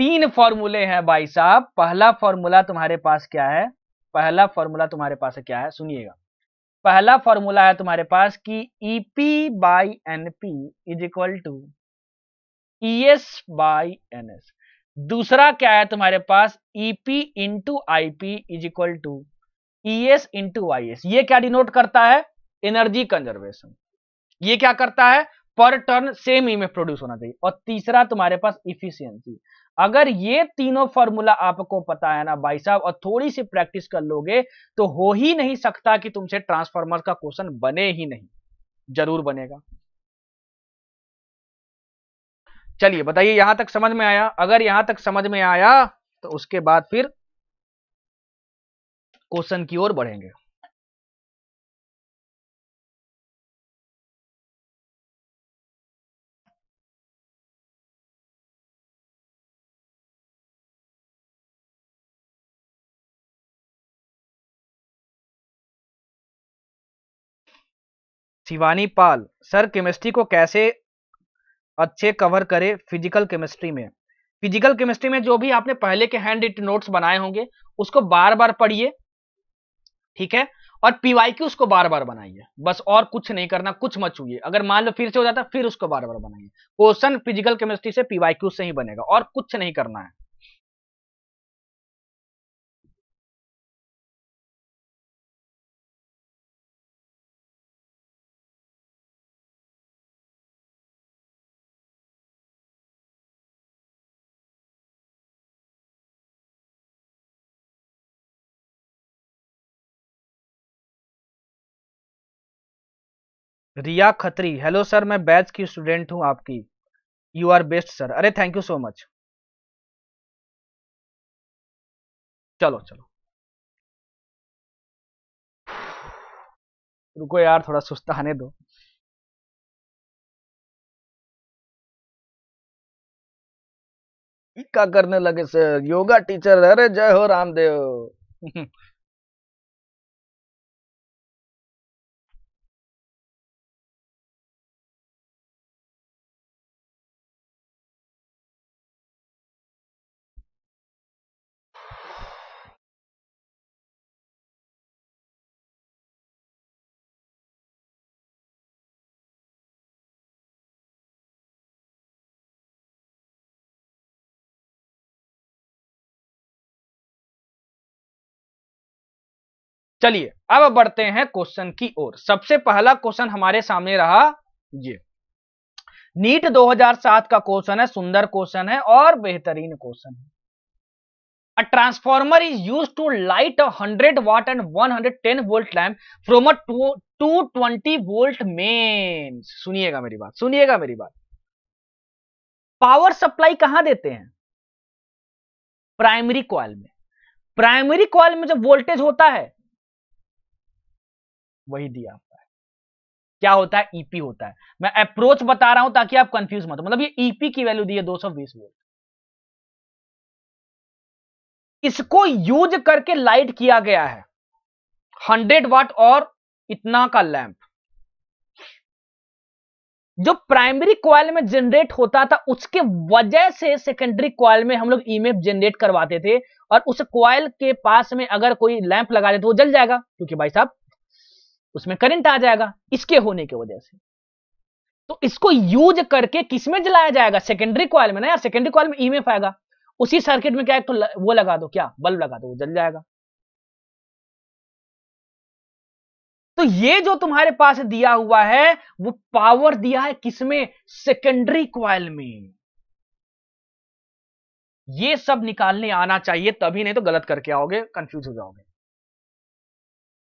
तीन फॉर्मूले हैं भाई साहब पहला फॉर्मूला तुम्हारे पास क्या है पहला फॉर्मूला तुम्हारे पास क्या है सुनिएगा पहला फॉर्मूला है तुम्हारे पास कि E P by N P is equal to E S by N S दूसरा क्या है तुम्हारे पास E P into I P is equal to E S into I S ये क्या डिनोट करता है एनर्जी कंजर्वेशन ये क्या करता है पर टर्न सेम ई में प्रोड्यूस होना चाहिए और तीसरा तुम्हारे पास इफिशियंसी अगर ये तीनों फॉर्मूला आपको पता है ना भाई साहब और थोड़ी सी प्रैक्टिस कर लोगे तो हो ही नहीं सकता कि तुमसे ट्रांसफॉर्मर का क्वेश्चन बने ही नहीं जरूर बनेगा चलिए बताइए यहां तक समझ में आया अगर यहां तक समझ में आया तो उसके बाद फिर क्वेश्चन की ओर बढ़ेंगे शिवानी पाल सर केमिस्ट्री को कैसे अच्छे कवर करें फिजिकल केमिस्ट्री में फिजिकल केमिस्ट्री में जो भी आपने पहले के हैंड रिट नोट्स बनाए होंगे उसको बार बार पढ़िए ठीक है और पीवाई क्यू उसको बार बार बनाइए बस और कुछ नहीं करना कुछ मत छूए अगर मान लो फिर से हो जाता फिर उसको बार बार बनाइए क्वेश्चन फिजिकल केमिस्ट्री से क्यू से ही बनेगा और कुछ नहीं करना है रिया खत्री हेलो सर मैं बैच की स्टूडेंट हूं आपकी यू आर बेस्ट सर अरे थैंक यू सो मच चलो चलो रुको यार थोड़ा सुस्ता आने दो क्या करने लगे सर योगा टीचर अरे जय हो रामदेव चलिए अब बढ़ते हैं क्वेश्चन की ओर सबसे पहला क्वेश्चन हमारे सामने रहा ये नीट 2007 का क्वेश्चन है सुंदर क्वेश्चन है और बेहतरीन क्वेश्चन है use to light hundred to and one hundred ten volt 110 from lamp from two twenty volt main सुनिएगा मेरी बात सुनिएगा मेरी बात पावर सप्लाई कहां देते हैं प्राइमरी कॉल में प्राइमरी क्वाल में जब वोल्टेज होता है वही दिया हुआ है क्या होता है ईपी e होता है मैं अप्रोच बता रहा हूं ताकि आप कंफ्यूज मत हो मतलब ये ईपी e की वैल्यू दी है 220 वोल्ट इसको यूज करके लाइट किया गया है 100 वाट और इतना का लैंप जो प्राइमरी क्वाइल में जनरेट होता था उसके वजह से सेकेंडरी क्वाइल में हम लोग ईमेफ e जनरेट करवाते थे और उस कॉयल के पास में अगर कोई लैंप लगा दे तो वो जल जाएगा क्योंकि भाई साहब उसमें करंट आ जाएगा इसके होने की वजह से तो इसको यूज करके किसमें जलाया जाएगा सेकेंडरी कॉल में ना यार सेकेंडरी कॉल में में e आएगा उसी सर्किट में क्या है तो वो लगा दो क्या बल्ब लगा दो वो जल जाएगा तो ये जो तुम्हारे पास दिया हुआ है वो पावर दिया है किसमें सेकेंडरी क्वाइल में ये सब निकालने आना चाहिए तभी नहीं तो गलत करके आओगे कंफ्यूज हो जाओगे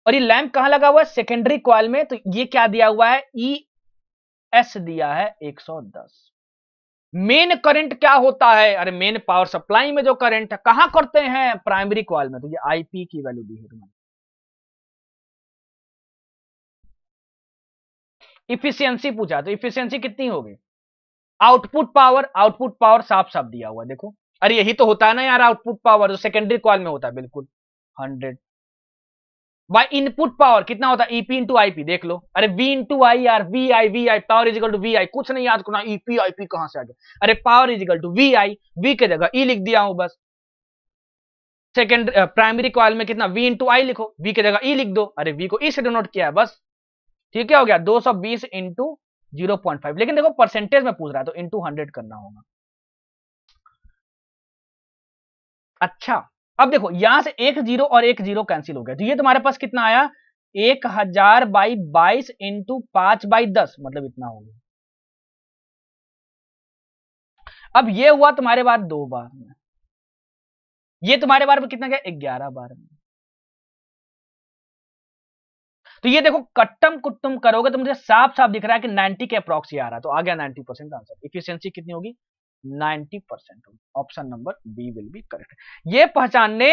और ये लैंप कहां लगा हुआ है सेकेंडरी क्वाल में तो ये क्या दिया हुआ है ई e एस दिया है 110 मेन करंट क्या होता है अरे मेन पावर सप्लाई में जो करंट है कहां करते हैं प्राइमरी क्वाल में तो ये आईपी की वैल्यू दी है तुम्हारी इफिशियंसी पूछा तो इफिशियंसी कितनी होगी आउटपुट पावर आउटपुट पावर साफ साफ दिया हुआ देखो अरे यही तो होता है ना यार आउटपुट पावर जो सेकेंडरी क्वाल में होता है बिल्कुल हंड्रेड बाई इनपुट पावर कितना होता है ईपी इंटू आईपी देख लो अरे V into I R V I V I power is equal to V I कुछ नहीं याद करना ईपी आईपी कहां से आ गया अरे power is equal to V I V के जगह ई e लिख दिया हूं बस सेकेंड प्राइमरी कॉल में कितना वी इंटू आई लिखो वी के जगह ई e लिख दो अरे वी को ई e से डोनोट किया है बस ठीक है हो गया दो सौ बीस इंटू जीरो पॉइंट फाइव लेकिन देखो परसेंटेज में पूछ रहा है तो इंटू हंड्रेड करना होगा अच्छा अब देखो यहां से एक जीरो और एक जीरो कैंसिल हो गया तो ये तुम्हारे पास कितना आया एक हजार बाई बाईस इंटू पांच बाई दस मतलब इतना हो गया अब ये हुआ तुम्हारे बार दो बार में ये तुम्हारे बार में कितना गया ग्यारह बार में तो ये देखो कट्टम कुट्टम करोगे तो मुझे साफ साफ दिख रहा है कि 90 के अप्रॉक्स आ रहा है तो आ गया 90 परसेंट आंसर इफिशियंसी कितनी होगी 90 परसेंट होगी option number B will be correct ये पहचानने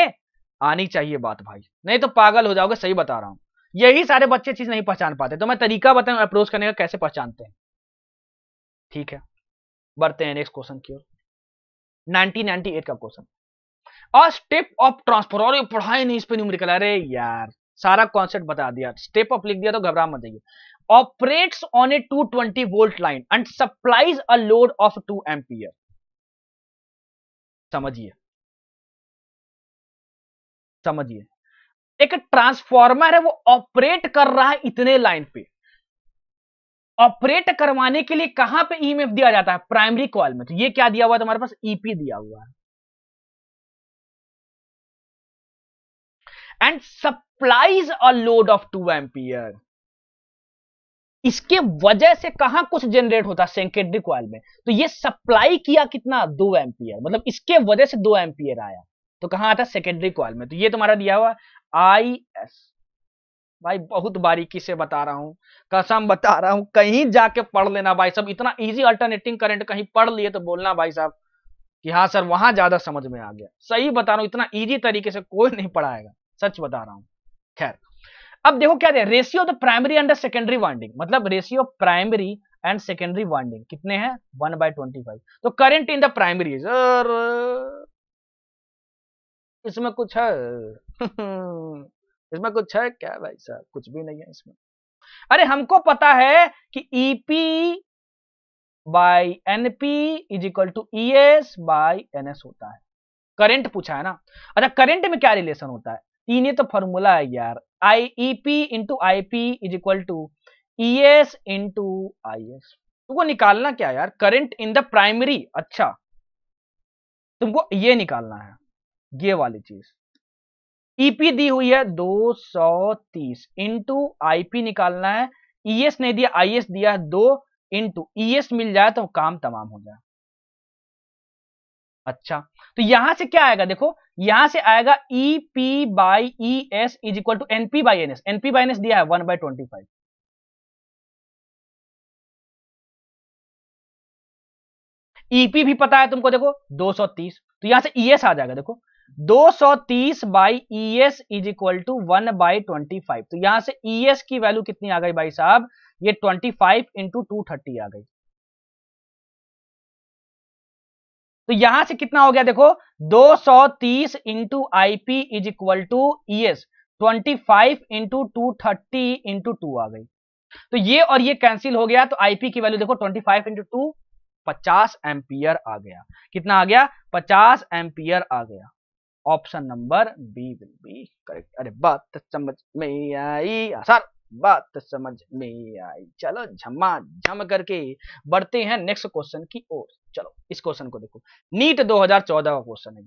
आनी चाहिए बात भाई नहीं तो पागल हो जाओगे सही बता रहा हूं यही सारे बच्चे चीज नहीं पहचान पाते तो मैं तरीका बताऊं अप्रोच करने का कैसे पहचानते हैं ठीक है बढ़ते हैं नेक्स्ट क्वेश्चन की ओर 1998 का क्वेश्चन और स्टेप ऑफ ट्रांसफर और पढ़ाई नहीं इस पर न्यूमेरिकल अरे यार सारा कॉन्सेप्ट बता दिया स्टेप अप लिख दिया तो घबरा मत जाइए operates on a 220 volt line and supplies a load of 2 ampere समझिए समझिए एक ट्रांसफॉर्मर है वो ऑपरेट कर रहा है इतने लाइन पे ऑपरेट करवाने के लिए कहां पे ईएमएफ e दिया जाता है प्राइमरी कॉल में तो ये क्या दिया हुआ है तुम्हारे पास ईपी e दिया हुआ है and supplies a load of two ampere इसके वजह से कहा कुछ जनरेट होता है में तो ये सप्लाई किया कितना दो एम्पियर मतलब इसके वजह से दो एम्पियर आया तो कहां आता सेकेंडरी कॉयल में तो ये तुम्हारा दिया हुआ आई एस भाई बहुत बारीकी से बता रहा हूं कसम बता रहा हूं कहीं जाके पढ़ लेना भाई साहब इतना इजी अल्टरनेटिंग करंट कहीं पढ़ लिए तो बोलना भाई साहब कि हाँ सर वहां ज्यादा समझ में आ गया सही बता रहा हूं इतना इजी तरीके से कोई नहीं पढ़ाएगा सच बता रहा हूं खैर अब देखो क्या the ratio the primary and secondary winding मतलब ratio primary and secondary winding कितने हैं वन बाय ट्वेंटी फाइव तो करंट इन द प्राइमरी इसमें कुछ है इसमें कुछ है क्या भाई साहब कुछ भी नहीं है इसमें अरे हमको पता है कि EP by NP is equal to E S by N होता है करंट पूछा है ना अच्छा करंट में क्या रिलेशन होता है तीन ये तो फॉर्मूला है यार I E P into I P is equal to E S into I S तुमको निकालना क्या यार करंट इन द प्राइमरी अच्छा तुमको ये निकालना है ये वाली चीज ईपी e दी हुई है 230 सौ तीस इंटू पी निकालना है ई e एस नहीं दिया आई एस दिया है दो इंटू एस e मिल जाए तो काम तमाम हो जाए अच्छा तो यहां से क्या आएगा देखो यहां से आएगा E P by E S is equal to NP by N S NP by N S दिया है one by twenty five EP भी पता है तुमको देखो 230 तो यहां से एस e आ जाएगा देखो 230 by E S is equal to one by twenty five तो यहां से ई e एस की वैल्यू कितनी आ गई भाई साहब ये 25 फाइव इंटू टू थर्टी आ गई तो यहां से कितना हो गया देखो 230 सौ तीस into I P is equal to E S twenty five into two thirty into two आ गई तो ये और ये कैंसिल हो गया तो आईपी की वैल्यू देखो ट्वेंटी फाइव इंटू टू पचास एम्पियर आ गया कितना आ गया पचास एम्पियर आ गया option number B will be correct अरे बात समझ में आई सर बात समझ में आई चलो झमा झम जम करके बढ़ते हैं नेक्स्ट क्वेश्चन की ओर चलो इस क्वेश्चन को देखो नीट 2014 का क्वेश्चन है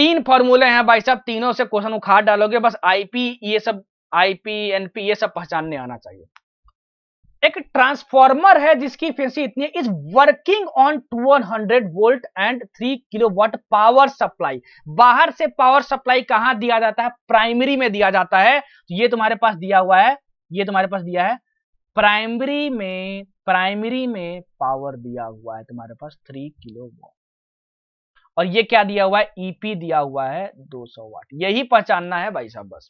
तीन फॉर्मूले हैं भाई साहब तीनों से क्वेश्चन उखाड़ डालोगे बस आईपी ये सब आईपी एनपी ये सब पहचानने आना चाहिए एक ट्रांसफॉर्मर है जिसकी एफिशिएंसी इतनी है is working on two one hundred volt and 3 kilowatt power supply बाहर से पावर सप्लाई कहां दिया जाता है प्राइमरी में दिया जाता है तो ये तुम्हारे पास दिया हुआ है ये तुम्हारे पास दिया है प्राइमरी में प्राइमरी में पावर दिया हुआ है तुम्हारे पास थ्री किलो वॉट और ये क्या दिया हुआ है ईपी e दिया हुआ है 200 वाट यही पहचानना है भाई साहब बस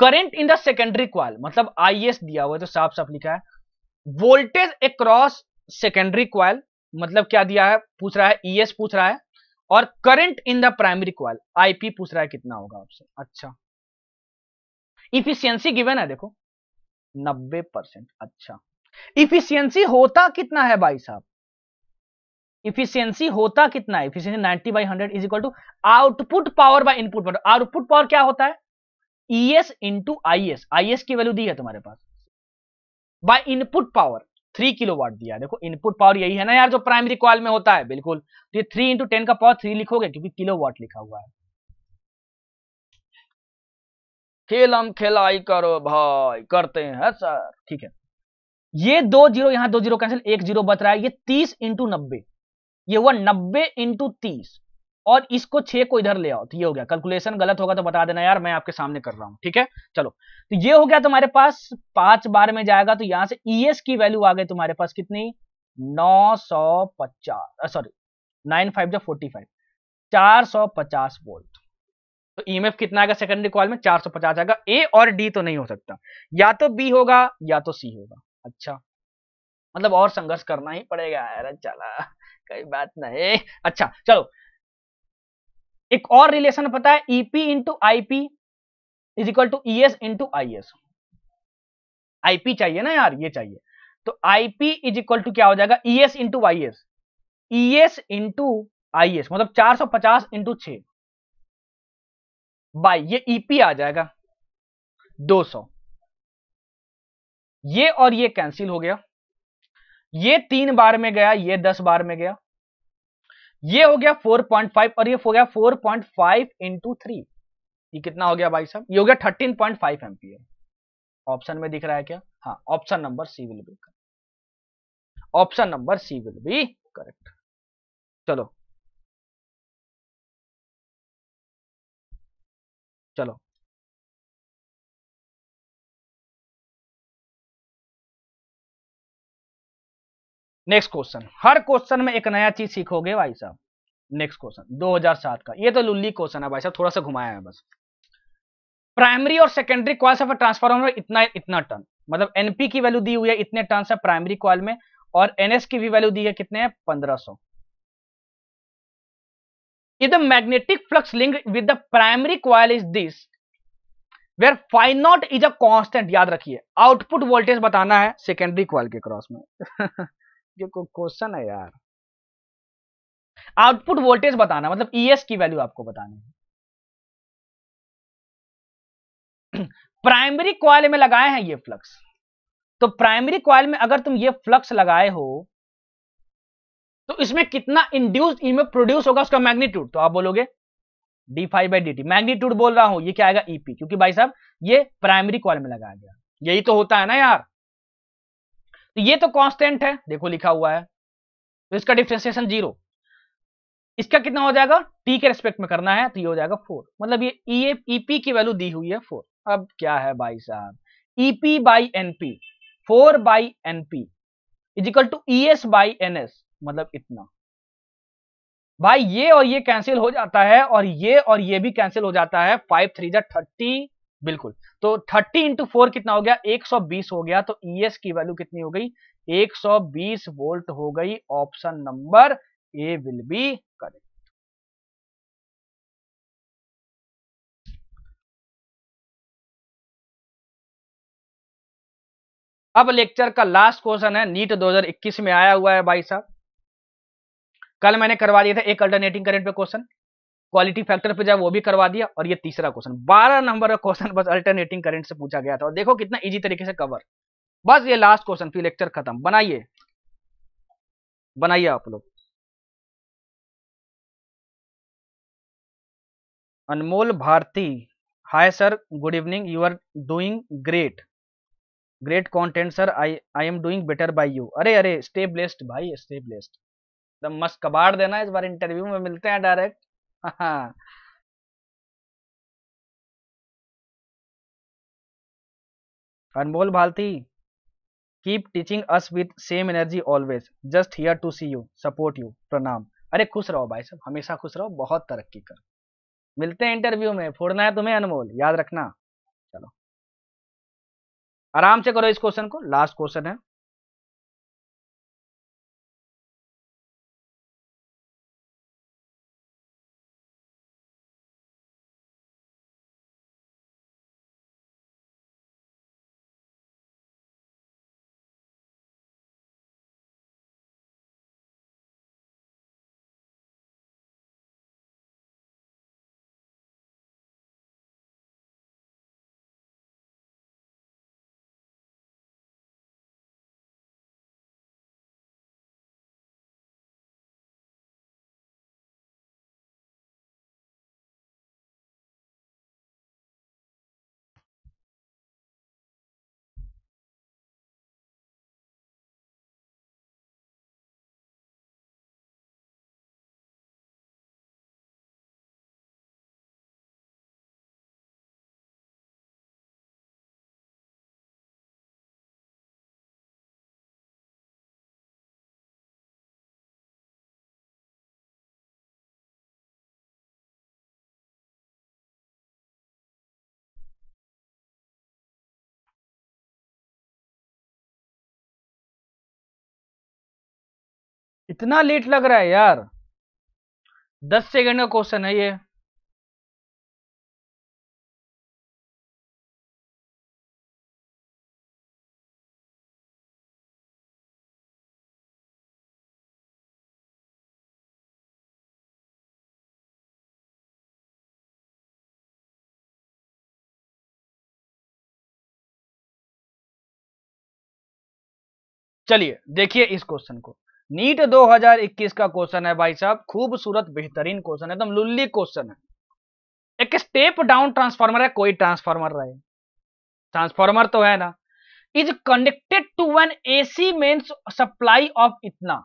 current in the secondary coil मतलब आईएस दिया हुआ है तो साफ साफ लिखा है वोल्टेज अक्रॉस सेकेंडरी क्वाल मतलब क्या दिया है पूछ रहा है ईएस e पूछ रहा है और current in the primary coil IP पूछ रहा है कितना होगा आपसे अच्छा इफिशियंसी गिवन है देखो नब्बे परसेंट अच्छा इफिशियंसी होता कितना है भाई साहब इफिशियंसी होता कितना efficiency ninety by hundred is equal to output power by input power output power क्या होता है E S into I S I S की वैल्यू दी है तुम्हारे पास by input power three kilo watt दिया देखो इनपुट पावर यही है ना यार जो प्राइमरी कॉल में होता है बिल्कुल तो ये थ्री इंटू टेन का पावर थ्री लिखोगे क्योंकि किलो वाट लिखा हुआ है खेलम खेलाई करो भाई करते हैं सर ठीक है ये दो जीरो यहां दो जीरो कैंसिल एक जीरो बच रहा है ये तीस इंटू नब्बे ये हुआ नब्बे इंटू तीस और इसको छे को इधर ले आओ तो ये हो गया कैलकुलेशन गलत होगा तो बता देना यार मैं आपके सामने कर रहा हूं ठीक है चलो तो ये हो गया तुम्हारे पास पांच बार में जाएगा तो यहां से ईएस e की वैल्यू आ गई तुम्हारे पास कितनी नौ सौ पचास सॉरी नाइन फाइव जो फोर्टी फाइव चार सौ पचास वोल्ट तो ईएमएफ e कितना आएगा सेकेंडरी कॉल में 450 आएगा ए और डी तो नहीं हो सकता या तो बी होगा या तो सी होगा अच्छा मतलब और संघर्ष करना ही पड़ेगा यार चला कोई बात नहीं अच्छा चलो एक और रिलेशन पता है EP into IP is equal to E S into I S IP चाहिए ना यार ये चाहिए तो आईपी इज इक्वल टू क्या हो जाएगा E S into I S E S into I S मतलब 450 सौ पचास इंटू छह बाई ये ईपी e आ जाएगा 200 ये और ये कैंसिल हो गया ये तीन बार में गया ये दस बार में गया ये हो गया 4.5 और ये हो गया 4.5 पॉइंट फाइव इंटू थ्री ये कितना हो गया भाई साहब ये हो गया 13.5 पॉइंट ऑप्शन में दिख रहा है क्या हाँ option number C will be option number C will be correct चलो चलो नेक्स्ट क्वेश्चन हर क्वेश्चन में एक नया चीज सीखोगे भाई साहब नेक्स्ट क्वेश्चन 2007 का ये तो लुल्ली क्वेश्चन है भाई साहब थोड़ा सा घुमाया है बस प्राइमरी और सेकेंडरी कॉल से ट्रांसफार्मर इतना इतना टन मतलब एनपी की वैल्यू दी हुई है इतने टन से प्राइमरी कॉल में और एनएस की भी वैल्यू दी है कितने पंद्रह सौ if the magnetic flux linked with the primary coil is this where phi not is a constant याद रखिए आउटपुट वोल्टेज बताना है सेकेंडरी कॉल के क्रॉस में ये क्वेश्चन है यार आउटपुट वोल्टेज बताना मतलब एस e की वैल्यू आपको बतानी है प्राइमरी क्वाइल में लगाए हैं ये फ्लक्स तो प्राइमरी क्वाइल में अगर तुम ये फ्लक्स लगाए हो तो इसमें कितना इंड्यूस ईमे प्रोड्यूस होगा उसका मैग्नीट्यूड तो आप बोलोगे D five by D T magnitude बोल रहा हूं ये क्या आएगा ईपी e क्योंकि भाई साहब ये प्राइमरी कॉल में लगाया गया यही तो होता है ना यार तो ये तो कॉन्स्टेंट है देखो लिखा हुआ है तो इसका डिफ्रेंसिएशन जीरो इसका कितना हो जाएगा टी के रेस्पेक्ट में करना है तो ये हो जाएगा फोर मतलब ये ईपी e e की वैल्यू दी हुई है फोर अब क्या है भाई साहब EP by NP four by NP is equal to E S by N S मतलब इतना भाई ये और ये कैंसिल हो जाता है और ये और ये भी कैंसिल हो जाता है फाइव थ्री जै थर्टी बिल्कुल तो थर्टी इंटू फोर कितना हो गया एक सौ बीस हो गया तो ई e एस की वैल्यू कितनी हो गई एक सौ बीस वोल्ट हो गई option number A will be correct अब लेक्चर का लास्ट क्वेश्चन है नीट 2021 में आया हुआ है भाई साहब कल मैंने करवा दिया था एक अल्टरनेटिंग करंट पे क्वेश्चन क्वालिटी फैक्टर पे जाए वो भी करवा दिया और ये तीसरा क्वेश्चन बारह नंबर का क्वेश्चन बस अल्टरनेटिंग करंट से पूछा गया था और देखो कितना इजी तरीके से कवर बस ये लास्ट क्वेश्चन फिर लेक्चर खत्म बनाइए बनाइए आप लोग Anmol Bharti hi sir good evening you are doing great great content sir I I am doing better by you अरे अरे स्टे ब्लेस्ड भाई स्टे ब्लेस्ड एकदम मस्त कबाड़ देना इस बार इंटरव्यू में मिलते हैं डायरेक्ट हाँ Anmol Bharti keep teaching us with same energy always just here to see you support you प्रणाम अरे खुश रहो भाई साहब हमेशा खुश रहो बहुत तरक्की करो मिलते हैं इंटरव्यू में फोड़ना है तुम्हें अनमोल याद रखना चलो आराम से करो इस क्वेश्चन को लास्ट क्वेश्चन है इतना लेट लग रहा है यार दस सेकंड का क्वेश्चन है ये चलिए देखिए इस क्वेश्चन को नीट 2021 का क्वेश्चन है भाई साहब खूबसूरत बेहतरीन क्वेश्चन है एकदम तो लुल्ली क्वेश्चन है एक स्टेप डाउन ट्रांसफार्मर है कोई ट्रांसफार्मर रहे ट्रांसफार्मर तो है ना is connected to one AC mains supply of इतना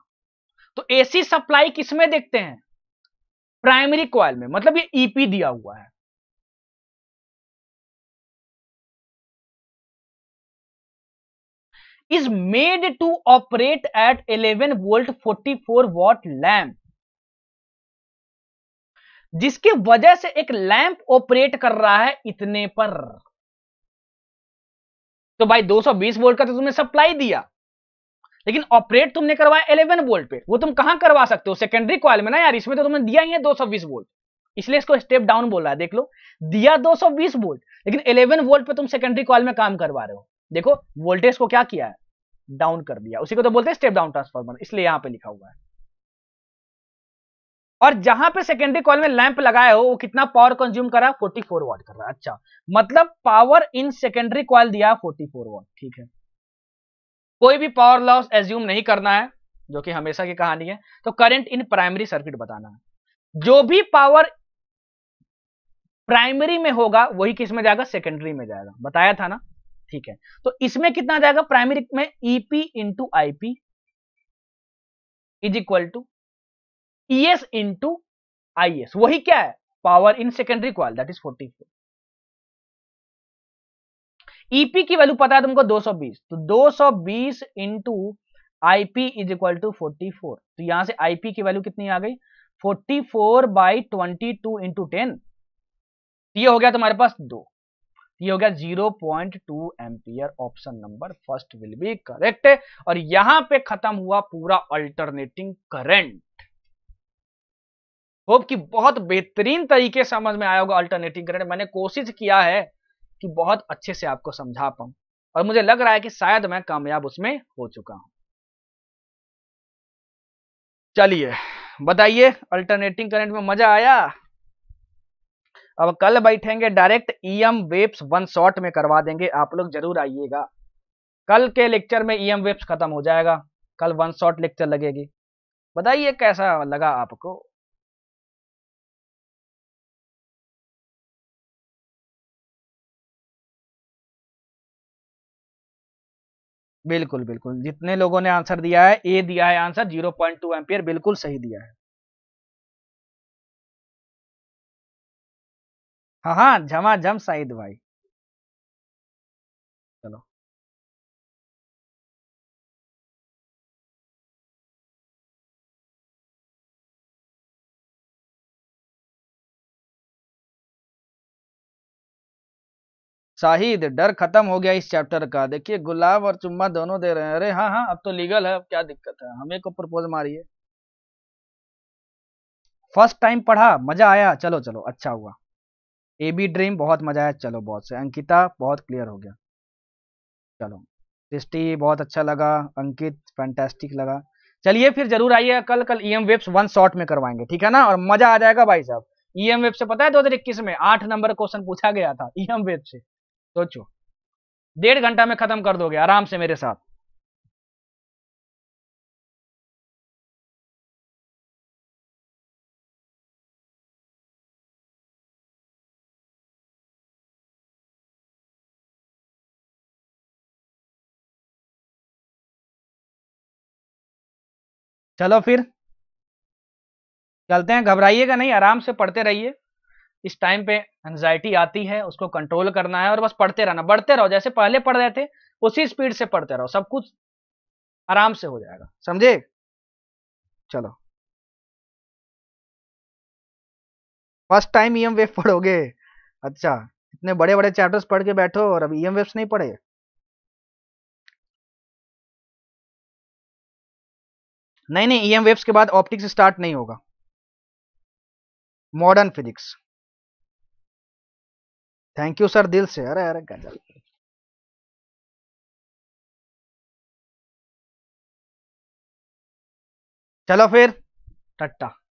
तो एसी सप्लाई किसमें देखते हैं प्राइमरी कॉयल में मतलब ये ईपी e दिया हुआ है is made to operate at 11 volt 44 watt lamp जिसके वजह से एक लैंप ऑपरेट कर रहा है इतने पर तो भाई 220 वोल्ट का तो तुमने सप्लाई दिया लेकिन ऑपरेट तुमने करवाया 11 वोल्ट पे वो तुम कहां करवा सकते हो सेकेंडरी क्वाल में ना यार इसमें तो तुमने दिया ही है 220 वोल्ट इसलिए इसको स्टेप डाउन बोल रहा है देख लो दिया 220 वोल्ट लेकिन 11 वोल्ट पे तुम सेकेंडरी कॉल में काम करवा रहे हो देखो वोल्टेज को क्या किया है डाउन कर दिया उसी को तो बोलते हैं स्टेप डाउन ट्रांसफार्मर इसलिए यहां पे लिखा हुआ है और जहां पे सेकेंडरी कॉल में लैंप लगाया हो वो कितना पावर कंज्यूम करा फोर्टी फोर वॉट कर रहा है अच्छा मतलब पावर इन सेकेंडरी कॉल दिया 44 वॉट ठीक है कोई भी पावर लॉस एज्यूम नहीं करना है जो कि हमेशा की कहानी है तो करंट इन प्राइमरी सर्किट बताना है जो भी पावर प्राइमरी में होगा वही किस में जाएगा सेकेंडरी में जाएगा बताया था ना ठीक है तो इसमें कितना आ जाएगा प्राइमरी में EP into IP is equal to E S into I S वही क्या है power in secondary equal that is forty four EP की वैल्यू पता है तुमको 220 तो 220 into IP is equal to forty four तो यहां से आईपी की वैल्यू कितनी आ गई forty four by twenty two into ten ये हो गया तुम्हारे पास दो ये हो गया 0.2 point ampere option number first will be correct और यहां पे खत्म हुआ पूरा अल्टरनेटिंग करंट होप कि बहुत बेहतरीन तरीके समझ में आया होगा अल्टरनेटिंग करंट मैंने कोशिश किया है कि बहुत अच्छे से आपको समझा पाऊं और मुझे लग रहा है कि शायद मैं कामयाब उसमें हो चुका हूं चलिए बताइए अल्टरनेटिंग करंट में मजा आया अब कल बैठेंगे direct E M waves one shot में करवा देंगे आप लोग जरूर आइएगा कल के लेक्चर में ई एम वेब्स खत्म हो जाएगा कल वन शॉट लेक्चर लगेगी बताइए कैसा लगा आपको बिल्कुल बिल्कुल जितने लोगों ने आंसर दिया है ए दिया है आंसर जीरो पॉइंट टू बिल्कुल सही दिया है हाँ हाँ झमाझम साइद भाई चलो शाहिद डर खत्म हो गया इस चैप्टर का देखिए गुलाब और चुम्मा दोनों दे रहे हैं अरे हाँ हाँ अब तो लीगल है अब क्या दिक्कत है हमें को प्रपोज मारिए फर्स्ट टाइम पढ़ा मजा आया चलो चलो अच्छा हुआ ए बी ड्रीम बहुत मजा आया चलो बहुत से अंकिता बहुत क्लियर हो गया चलो सृष्टि बहुत अच्छा लगा अंकित फैंटेस्टिक लगा चलिए फिर जरूर आइए कल कल E M waves one shot में करवाएंगे ठीक है ना और मजा आ जाएगा भाई साहब ई एम वेब से पता है दो हजार इक्कीस में आठ नंबर क्वेश्चन पूछा गया था ई एम वेब से सोचो डेढ़ घंटा में खत्म कर दोगे आराम से मेरे साथ चलो फिर चलते हैं घबराइएगा नहीं आराम से पढ़ते रहिए इस टाइम पे एंजाइटी आती है उसको कंट्रोल करना है और बस पढ़ते रहना बढ़ते रहो जैसे पहले पढ़ रहे थे उसी स्पीड से पढ़ते रहो सब कुछ आराम से हो जाएगा समझे चलो first time E M wave पढ़ोगे अच्छा इतने बड़े बड़े चैप्टर्स पढ़ के बैठो और अब ई एम वेब्स नहीं पढ़े नहीं नहीं ईएम e वेव्स के बाद ऑप्टिक्स स्टार्ट नहीं होगा modern physics thank you sir दिल से अरे अरे गजल चलो फिर टट्टा